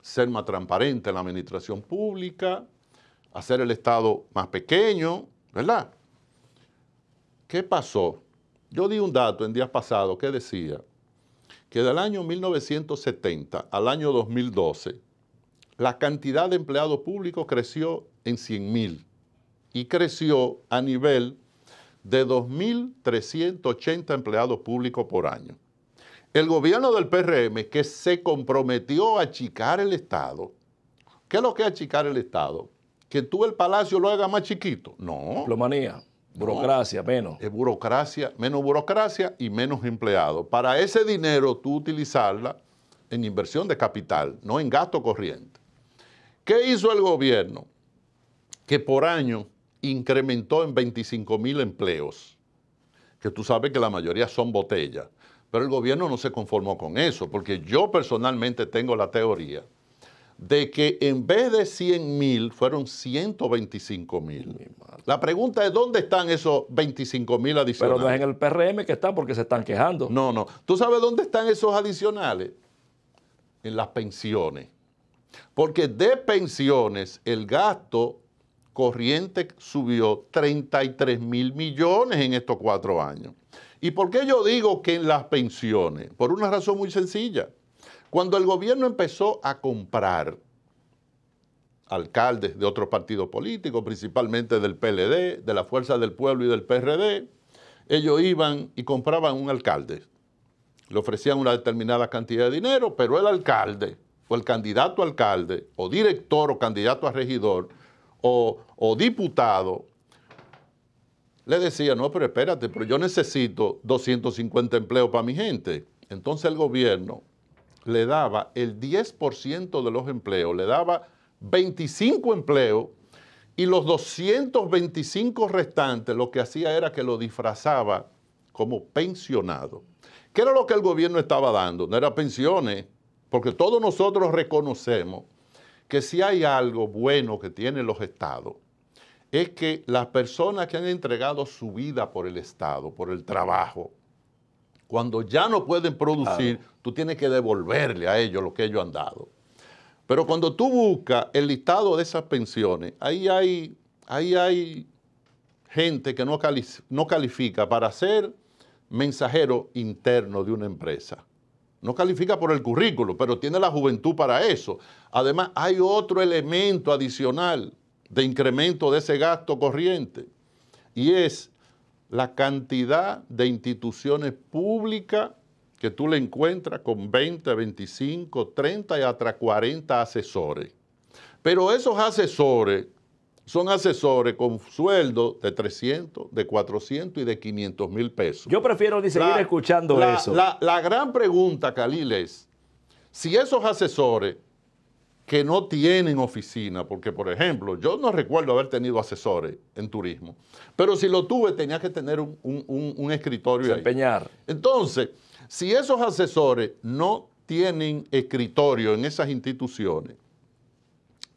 Ser más transparente en la administración pública, hacer el Estado más pequeño, ¿verdad? ¿Qué pasó? Yo di un dato en días pasados que decía que del año 1970 al año 2012, la cantidad de empleados públicos creció en 100,000 y creció a nivel de 2.380 empleados públicos por año. El gobierno del PRM, que se comprometió a achicar el Estado, ¿qué es lo que es achicar el Estado? que tú el palacio lo hagas más chiquito. No. Plomanía. Burocracia, menos. Es burocracia, menos burocracia y menos empleados. Para ese dinero tú utilizarla en inversión de capital, no en gasto corriente. ¿Qué hizo el gobierno? Que por año incrementó en 25 mil empleos, que tú sabes que la mayoría son botellas. Pero el gobierno no se conformó con eso, porque yo personalmente tengo la teoría de que en vez de 100 mil fueron 125 mil. La pregunta es, ¿dónde están esos 25 mil adicionales? Pero no es en el PRM que están porque se están quejando. No, no. ¿Tú sabes dónde están esos adicionales? En las pensiones. Porque de pensiones el gasto corriente subió 33 mil millones en estos cuatro años. ¿Y por qué yo digo que en las pensiones? Por una razón muy sencilla cuando el gobierno empezó a comprar alcaldes de otros partidos políticos, principalmente del PLD, de la Fuerza del Pueblo y del PRD, ellos iban y compraban un alcalde. Le ofrecían una determinada cantidad de dinero, pero el alcalde, o el candidato alcalde, o director, o candidato a regidor, o, diputado, le decía, no, pero espérate, pero yo necesito 250 empleos para mi gente. Entonces el gobierno le daba el 10% de los empleos, le daba 25 empleos y los 225 restantes lo que hacía era que lo disfrazaba como pensionado. ¿Qué era lo que el gobierno estaba dando? No era pensiones, porque todos nosotros reconocemos que si hay algo bueno que tienen los estados, es que las personas que han entregado su vida por el Estado, por el trabajo, cuando ya no pueden producir, tú tienes que devolverle a ellos lo que ellos han dado. Pero cuando tú buscas el listado de esas pensiones, ahí hay, ahí hay gente que no, cali no califica para ser mensajero interno de una empresa. No califica por el currículo, pero tiene la juventud para eso. Además, hay otro elemento adicional de incremento de ese gasto corriente y es la cantidad de instituciones públicas que tú le encuentras con 20, 25, 30 y hasta 40 asesores. Pero esos asesores son asesores con sueldo de 300, de 400 y de 500 mil pesos. Yo prefiero ni seguir escuchando eso. La, la gran pregunta, Khalil, es si esos asesores que no tienen oficina, porque por ejemplo, yo no recuerdo haber tenido asesores en turismo, pero si lo tuve tenía que tener un, escritorio. Desempeñar. Entonces, si esos asesores no tienen escritorio en esas instituciones,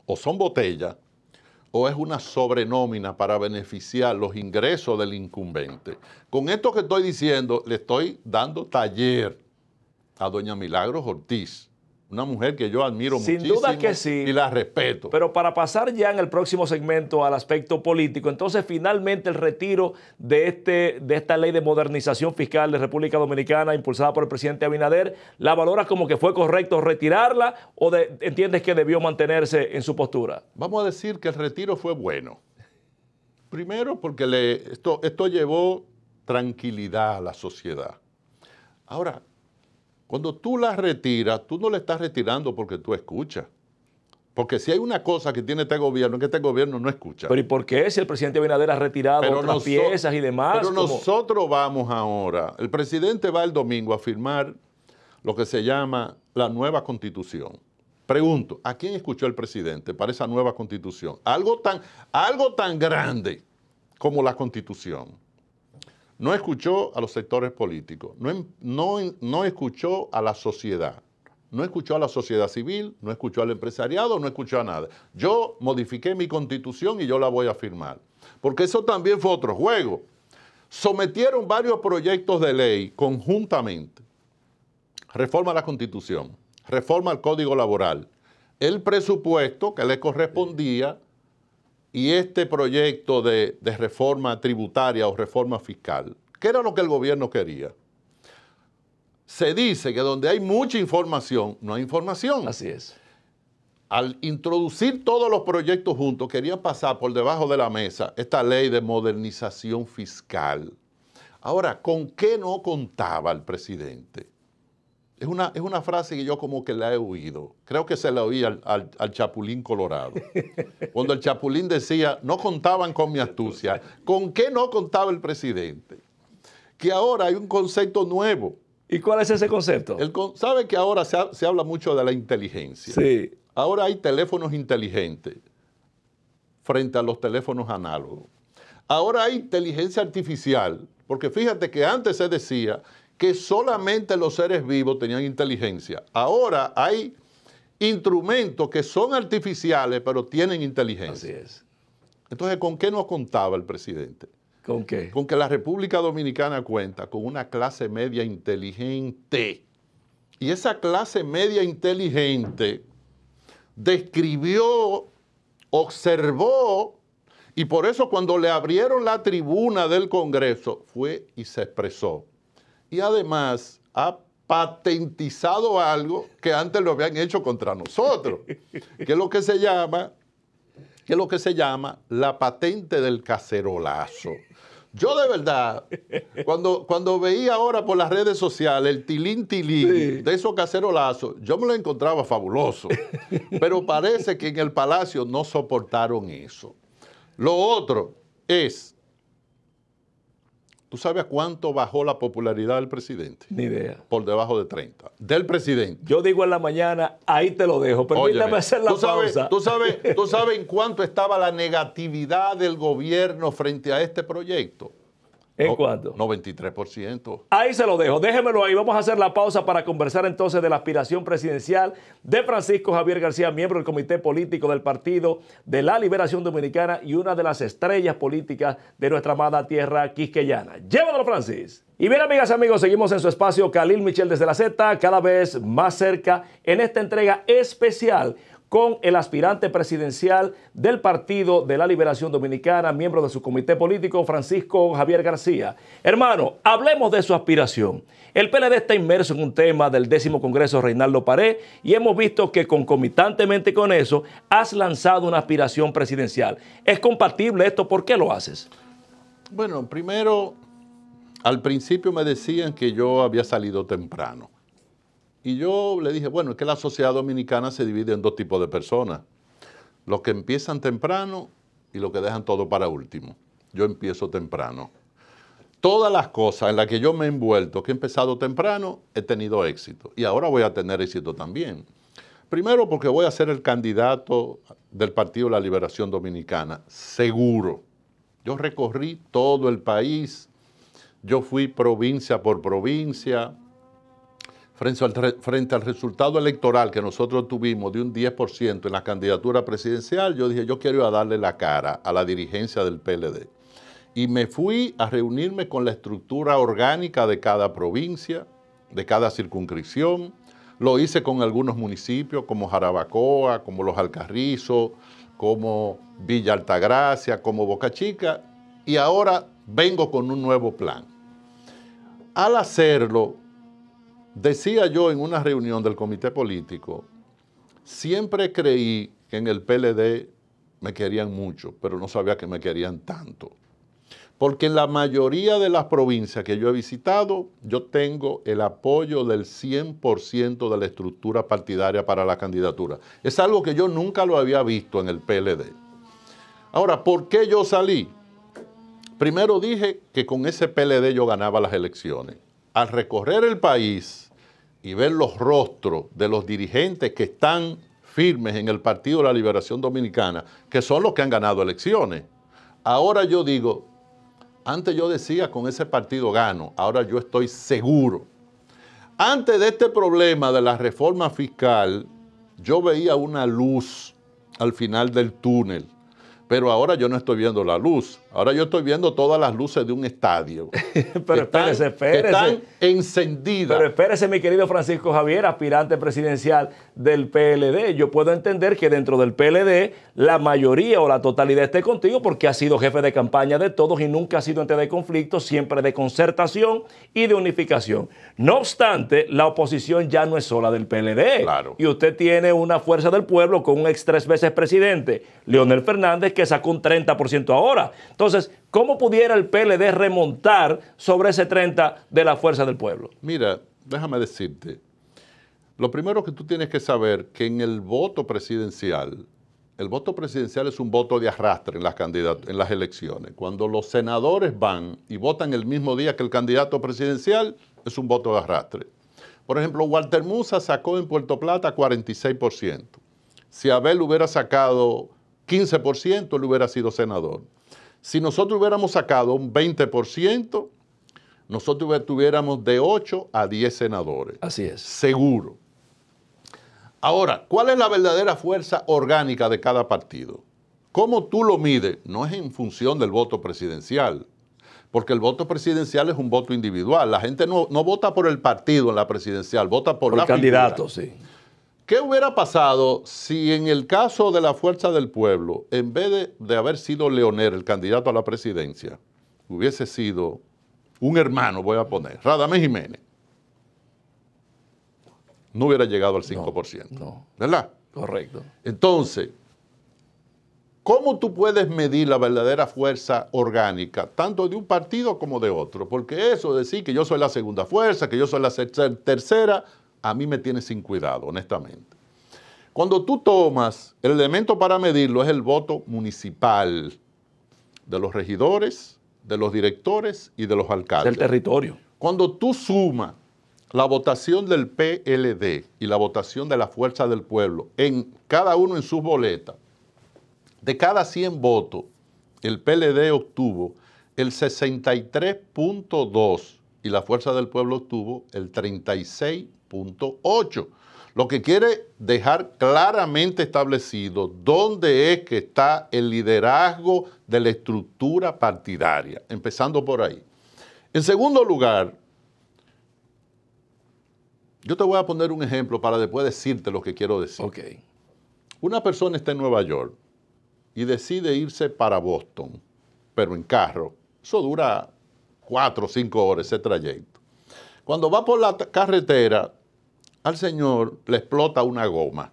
o son botellas, o es una sobrenómina para beneficiar los ingresos del incumbente. Con esto que estoy diciendo, le estoy dando taller a doña Milagros Ortiz una mujer que yo admiro Sin duda que sí. y la respeto. Pero para pasar ya en el próximo segmento al aspecto político, entonces finalmente el retiro de, este, de esta ley de modernización fiscal de República Dominicana impulsada por el presidente Abinader, ¿la valoras como que fue correcto retirarla o entiendes que debió mantenerse en su postura? Vamos a decir que el retiro fue bueno. Primero porque esto, esto llevó tranquilidad a la sociedad. Ahora, cuando tú las retiras, tú no le estás retirando porque tú escuchas. Porque si hay una cosa que tiene este gobierno, es que este gobierno no escucha. Pero ¿y por qué? Si el presidente Binader ha retirado otras piezas y demás. Pero nosotros vamos ahora. El presidente va el domingo a firmar lo que se llama la nueva constitución. Pregunto, ¿a quién escuchó el presidente para esa nueva constitución? Algo tan, algo tan grande como la constitución no escuchó a los sectores políticos, no, em, no, no escuchó a la sociedad, no escuchó a la sociedad civil, no escuchó al empresariado, no escuchó a nada. Yo modifiqué mi constitución y yo la voy a firmar. Porque eso también fue otro juego. Sometieron varios proyectos de ley conjuntamente. Reforma a la constitución, reforma al código laboral, el presupuesto que le correspondía y este proyecto de, reforma tributaria o reforma fiscal, ¿qué era lo que el gobierno quería? Se dice que donde hay mucha información, no hay información. Así es. Al introducir todos los proyectos juntos, quería pasar por debajo de la mesa esta ley de modernización fiscal. Ahora, ¿con qué no contaba el presidente? Es una, es una frase que yo como que la he oído. Creo que se la oí al, Chapulín Colorado. Cuando el Chapulín decía, no contaban con mi astucia. ¿Con qué no contaba el presidente? Que ahora hay un concepto nuevo. ¿Y cuál es ese concepto? Sabe que ahora se, se, habla mucho de la inteligencia. Sí. Ahora hay teléfonos inteligentes frente a los teléfonos análogos. Ahora hay inteligencia artificial, porque fíjate que antes se decía que solamente los seres vivos tenían inteligencia. Ahora hay instrumentos que son artificiales, pero tienen inteligencia. Así es. Entonces, ¿con qué nos contaba el presidente? ¿Con qué? Con que la República Dominicana cuenta con una clase media inteligente. Y esa clase media inteligente describió, observó, y por eso cuando le abrieron la tribuna del Congreso, fue y se expresó y además ha patentizado algo que antes lo habían hecho contra nosotros, que es lo que se llama, que es lo que se llama la patente del cacerolazo. Yo de verdad, cuando, cuando veía ahora por las redes sociales el tilín tilín de esos cacerolazos, yo me lo encontraba fabuloso. Pero parece que en el palacio no soportaron eso. Lo otro es ¿Tú sabes a cuánto bajó la popularidad del presidente? Ni idea. Por debajo de 30. Del presidente. Yo digo en la mañana, ahí te lo dejo. Permítame hacer la pausa. ¿tú, sabes, ¿Tú sabes en cuánto estaba la negatividad del gobierno frente a este proyecto? ¿En cuánto? 93%. Ahí se lo dejo. Déjemelo ahí. Vamos a hacer la pausa para conversar entonces de la aspiración presidencial de Francisco Javier García, miembro del Comité Político del Partido de la Liberación Dominicana y una de las estrellas políticas de nuestra amada tierra quisqueyana. Llévalo, Francis. Y bien, amigas y amigos, seguimos en su espacio Khalil Michel desde la Z, cada vez más cerca en esta entrega especial con el aspirante presidencial del Partido de la Liberación Dominicana, miembro de su comité político, Francisco Javier García. Hermano, hablemos de su aspiración. El PLD está inmerso en un tema del décimo Congreso Reinaldo Paré y hemos visto que concomitantemente con eso has lanzado una aspiración presidencial. ¿Es compatible esto? ¿Por qué lo haces? Bueno, primero, al principio me decían que yo había salido temprano. Y yo le dije, bueno, es que la sociedad dominicana se divide en dos tipos de personas. Los que empiezan temprano y los que dejan todo para último. Yo empiezo temprano. Todas las cosas en las que yo me he envuelto, que he empezado temprano, he tenido éxito. Y ahora voy a tener éxito también. Primero porque voy a ser el candidato del Partido de la Liberación Dominicana, seguro. Yo recorrí todo el país, yo fui provincia por provincia, frente al, resultado electoral que nosotros tuvimos de un 10% en la candidatura presidencial, yo dije, yo quiero darle la cara a la dirigencia del PLD. Y me fui a reunirme con la estructura orgánica de cada provincia, de cada circunscripción. Lo hice con algunos municipios como Jarabacoa, como Los Alcarrizos, como Villa Altagracia, como Boca Chica. Y ahora vengo con un nuevo plan. Al hacerlo, Decía yo en una reunión del comité político, siempre creí que en el PLD me querían mucho, pero no sabía que me querían tanto. Porque en la mayoría de las provincias que yo he visitado, yo tengo el apoyo del 100% de la estructura partidaria para la candidatura. Es algo que yo nunca lo había visto en el PLD. Ahora, ¿por qué yo salí? Primero dije que con ese PLD yo ganaba las elecciones. Al recorrer el país, y ver los rostros de los dirigentes que están firmes en el Partido de la Liberación Dominicana, que son los que han ganado elecciones. Ahora yo digo, antes yo decía con ese partido gano, ahora yo estoy seguro. Antes de este problema de la reforma fiscal, yo veía una luz al final del túnel, pero ahora yo no estoy viendo la luz. Ahora yo estoy viendo todas las luces de un estadio. Pero espérese, espérese. Que están encendidas. Pero espérese, mi querido Francisco Javier, aspirante presidencial del PLD. Yo puedo entender que dentro del PLD la mayoría o la totalidad esté contigo porque ha sido jefe de campaña de todos y nunca ha sido ente de conflicto, siempre de concertación y de unificación. No obstante, la oposición ya no es sola del PLD. Claro. Y usted tiene una fuerza del pueblo con un ex tres veces presidente, Leonel Fernández, que sacó un 30% ahora. Entonces, entonces, ¿cómo pudiera el PLD remontar sobre ese 30 de la fuerza del pueblo? Mira, déjame decirte, lo primero que tú tienes que saber que en el voto presidencial, el voto presidencial es un voto de arrastre en las, en las elecciones. Cuando los senadores van y votan el mismo día que el candidato presidencial, es un voto de arrastre. Por ejemplo, Walter Musa sacó en Puerto Plata 46%. Si Abel hubiera sacado 15%, él hubiera sido senador. Si nosotros hubiéramos sacado un 20%, nosotros tuviéramos de 8 a 10 senadores. Así es. Seguro. Ahora, ¿cuál es la verdadera fuerza orgánica de cada partido? ¿Cómo tú lo mides? No es en función del voto presidencial, porque el voto presidencial es un voto individual. La gente no, vota por el partido en la presidencial, vota por, por la candidato, sí. ¿Qué hubiera pasado si en el caso de la Fuerza del Pueblo, en vez de, haber sido Leonel el candidato a la presidencia, hubiese sido un hermano, voy a poner, Radamés Jiménez? No hubiera llegado al 5%. ¿Verdad? Correcto. Entonces, ¿cómo tú puedes medir la verdadera fuerza orgánica, tanto de un partido como de otro? Porque eso, decir que yo soy la segunda fuerza, que yo soy la tercera, a mí me tiene sin cuidado, honestamente. Cuando tú tomas, el elemento para medirlo es el voto municipal de los regidores, de los directores y de los alcaldes. Del territorio. Cuando tú sumas la votación del PLD y la votación de la Fuerza del Pueblo, en cada uno en sus boletas, de cada 100 votos, el PLD obtuvo el 63.2 y la Fuerza del Pueblo obtuvo el 36.2. 8. Lo que quiere dejar claramente establecido dónde es que está el liderazgo de la estructura partidaria, empezando por ahí. En segundo lugar, yo te voy a poner un ejemplo para después decirte lo que quiero decir. Una persona está en Nueva York y decide irse para Boston, pero en carro. Eso dura cuatro o cinco horas ese trayecto. Cuando va por la carretera, al señor le explota una goma.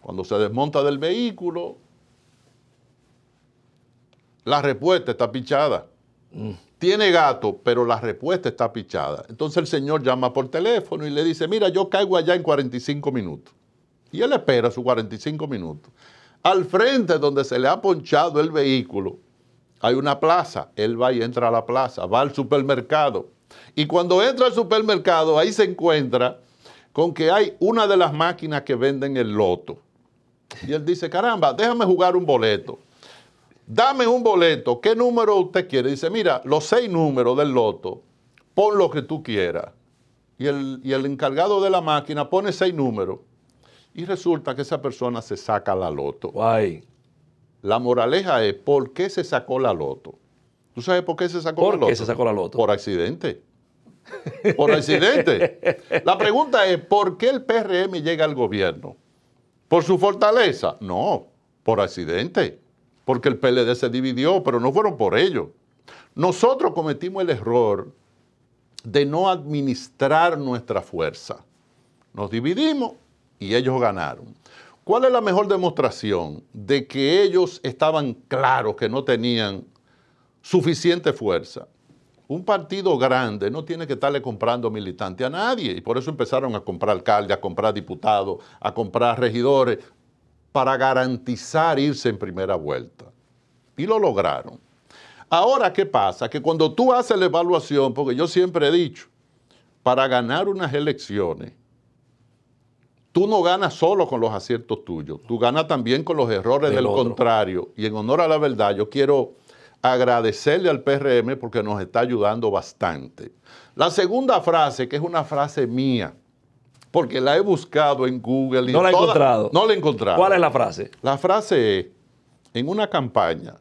Cuando se desmonta del vehículo, la respuesta está pichada. Mm. Tiene gato, pero la respuesta está pichada. Entonces el señor llama por teléfono y le dice, mira, yo caigo allá en 45 minutos. Y él espera sus 45 minutos. Al frente donde se le ha ponchado el vehículo, hay una plaza. Él va y entra a la plaza, va al supermercado. Y cuando entra al supermercado, ahí se encuentra con que hay una de las máquinas que venden el loto. Y él dice, caramba, déjame jugar un boleto. Dame un boleto, ¿qué número usted quiere? Dice, mira, los seis números del loto, pon lo que tú quieras. Y el, encargado de la máquina pone seis números. Y resulta que esa persona se saca la loto. La moraleja es, ¿por qué se sacó la loto? ¿Tú sabes por qué se sacó la loto? ¿Por qué se sacó la loto? Por accidente por accidente. La pregunta es, ¿por qué el PRM llega al gobierno? ¿Por su fortaleza? No, por accidente. Porque el PLD se dividió, pero no fueron por ello. Nosotros cometimos el error de no administrar nuestra fuerza. Nos dividimos y ellos ganaron. ¿Cuál es la mejor demostración de que ellos estaban claros que no tenían suficiente fuerza? un partido grande no tiene que estarle comprando militante a nadie. Y por eso empezaron a comprar alcaldes, a comprar diputados, a comprar regidores, para garantizar irse en primera vuelta. Y lo lograron. Ahora, ¿qué pasa? Que cuando tú haces la evaluación, porque yo siempre he dicho, para ganar unas elecciones, tú no ganas solo con los aciertos tuyos, tú ganas también con los errores del, del contrario. Y en honor a la verdad, yo quiero agradecerle al PRM porque nos está ayudando bastante. La segunda frase, que es una frase mía, porque la he buscado en Google. Y no la he encontrado. la ¿Cuál es la frase? La frase es, en una campaña,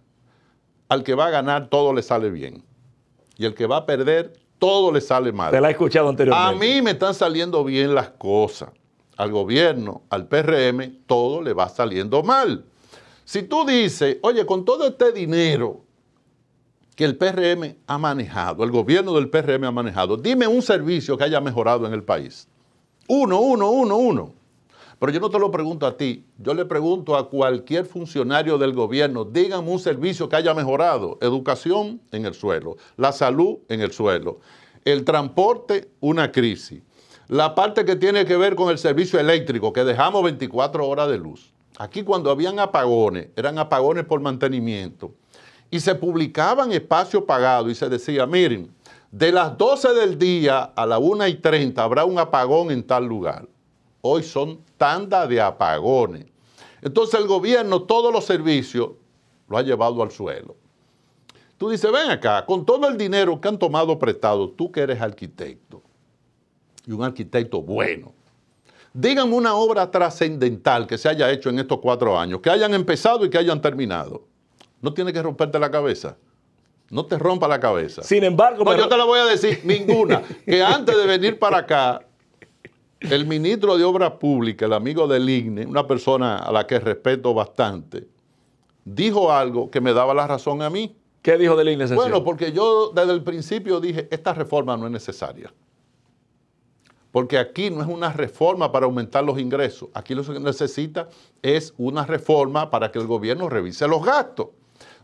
al que va a ganar todo le sale bien y el que va a perder todo le sale mal. Te la he escuchado anteriormente. A mí me están saliendo bien las cosas. Al gobierno, al PRM, todo le va saliendo mal. Si tú dices, oye, con todo este dinero que el PRM ha manejado, el gobierno del PRM ha manejado. Dime un servicio que haya mejorado en el país. Uno, uno, uno, uno. Pero yo no te lo pregunto a ti, yo le pregunto a cualquier funcionario del gobierno, díganme un servicio que haya mejorado. Educación en el suelo, la salud en el suelo, el transporte, una crisis. La parte que tiene que ver con el servicio eléctrico, que dejamos 24 horas de luz. Aquí cuando habían apagones, eran apagones por mantenimiento y se publicaban espacio pagado y se decía, miren, de las 12 del día a la 1 y 30 habrá un apagón en tal lugar. Hoy son tanda de apagones. Entonces el gobierno todos los servicios lo ha llevado al suelo. Tú dices, ven acá, con todo el dinero que han tomado prestado, tú que eres arquitecto, y un arquitecto bueno, díganme una obra trascendental que se haya hecho en estos cuatro años, que hayan empezado y que hayan terminado. No tiene que romperte la cabeza. No te rompa la cabeza. Sin embargo, yo te lo voy a decir ninguna. que antes de venir para acá, el ministro de Obras Públicas, el amigo del IGNE, una persona a la que respeto bastante, dijo algo que me daba la razón a mí. ¿Qué dijo del IGNE? Bueno, porque yo desde el principio dije, esta reforma no es necesaria. Porque aquí no es una reforma para aumentar los ingresos. Aquí lo que necesita es una reforma para que el gobierno revise los gastos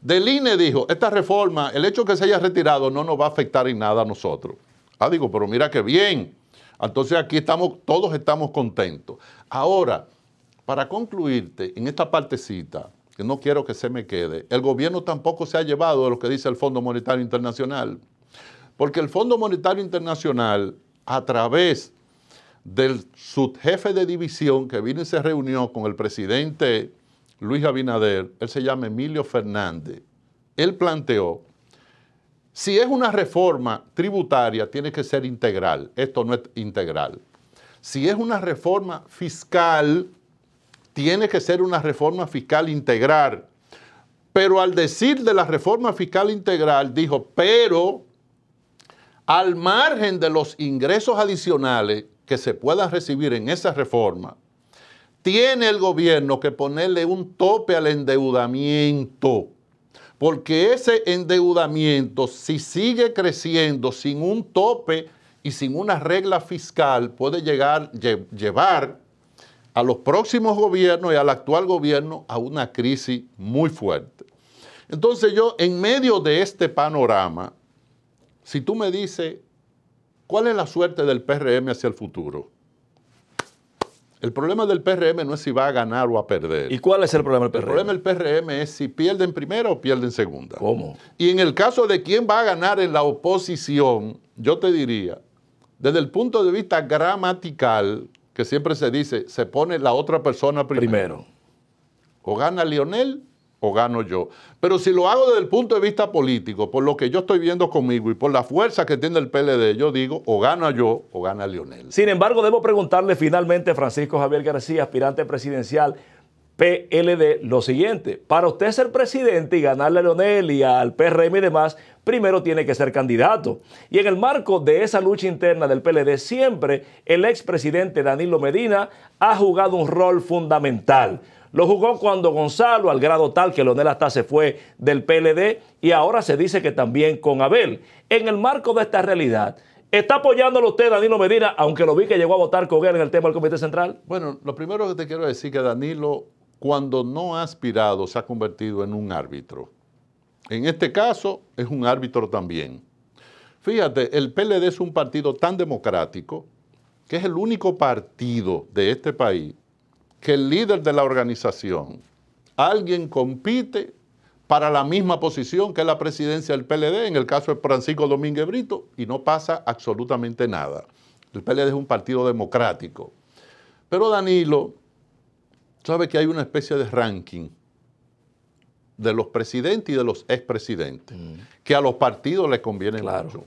del INE dijo, esta reforma, el hecho que se haya retirado no nos va a afectar en nada a nosotros. Ah, digo, pero mira qué bien. Entonces aquí estamos, todos estamos contentos. Ahora, para concluirte, en esta partecita, que no quiero que se me quede, el gobierno tampoco se ha llevado de lo que dice el Fondo Monetario Internacional. Porque el Fondo Monetario Internacional, a través del subjefe de división que vino y se reunió con el presidente Luis Abinader, él se llama Emilio Fernández, él planteó, si es una reforma tributaria, tiene que ser integral, esto no es integral. Si es una reforma fiscal, tiene que ser una reforma fiscal integral. Pero al decir de la reforma fiscal integral, dijo, pero al margen de los ingresos adicionales que se puedan recibir en esa reforma, tiene el gobierno que ponerle un tope al endeudamiento, porque ese endeudamiento, si sigue creciendo sin un tope y sin una regla fiscal, puede llegar, llevar a los próximos gobiernos y al actual gobierno a una crisis muy fuerte. Entonces yo, en medio de este panorama, si tú me dices, ¿cuál es la suerte del PRM hacia el futuro? El problema del PRM no es si va a ganar o a perder. ¿Y cuál es el problema del PRM? El problema del PRM es si pierden primera o pierden segunda. ¿Cómo? Y en el caso de quién va a ganar en la oposición, yo te diría, desde el punto de vista gramatical, que siempre se dice, se pone la otra persona primero. primero. O gana Lionel o gano yo. Pero si lo hago desde el punto de vista político, por lo que yo estoy viendo conmigo y por la fuerza que tiene el PLD, yo digo, o gana yo o gana Lionel. Sin embargo, debo preguntarle finalmente a Francisco Javier García, aspirante presidencial PLD, lo siguiente. Para usted ser presidente y ganarle a Leonel y al PRM y demás, primero tiene que ser candidato. Y en el marco de esa lucha interna del PLD, siempre el expresidente Danilo Medina ha jugado un rol fundamental. Lo jugó cuando Gonzalo, al grado tal que Leonel hasta se fue del PLD y ahora se dice que también con Abel. En el marco de esta realidad, ¿Está apoyándolo usted, Danilo Medina, aunque lo vi que llegó a votar con él en el tema del Comité Central? Bueno, lo primero que te quiero decir que Danilo, cuando no ha aspirado, se ha convertido en un árbitro. En este caso, es un árbitro también. Fíjate, el PLD es un partido tan democrático que es el único partido de este país que el líder de la organización, alguien compite para la misma posición que la presidencia del PLD, en el caso de Francisco Domínguez Brito, y no pasa absolutamente nada. El PLD es un partido democrático. Pero Danilo sabe que hay una especie de ranking de los presidentes y de los expresidentes, mm. que a los partidos les conviene claro.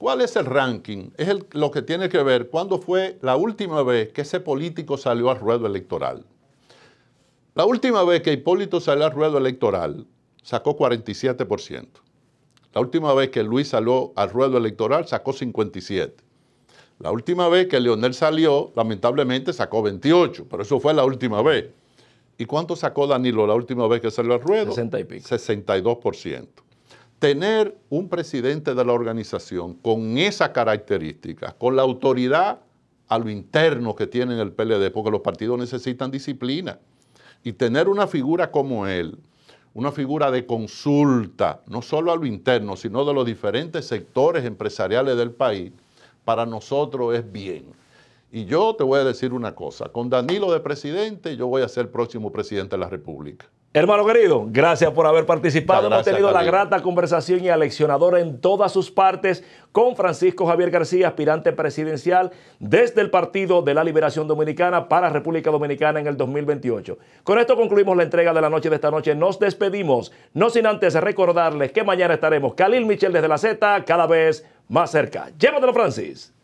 ¿Cuál es el ranking? Es lo que tiene que ver cuándo fue la última vez que ese político salió al ruedo electoral. La última vez que Hipólito salió al ruedo electoral, sacó 47%. La última vez que Luis salió al ruedo electoral, sacó 57%. La última vez que Leonel salió, lamentablemente sacó 28, pero eso fue la última vez. ¿Y cuánto sacó Danilo la última vez que salió al ruedo? 60 y pico. 62% tener un presidente de la organización con esas características, con la autoridad a lo interno que tiene el PLD, porque los partidos necesitan disciplina, y tener una figura como él, una figura de consulta, no solo a lo interno, sino de los diferentes sectores empresariales del país, para nosotros es bien. Y yo te voy a decir una cosa, con Danilo de presidente, yo voy a ser próximo presidente de la República. Hermano querido, gracias por haber participado. Hemos tenido la grata conversación y aleccionadora en todas sus partes con Francisco Javier García, aspirante presidencial desde el Partido de la Liberación Dominicana para República Dominicana en el 2028. Con esto concluimos la entrega de la noche de esta noche. Nos despedimos, no sin antes recordarles que mañana estaremos Khalil Michel desde la Z, cada vez más cerca. Llévatelo, Francis.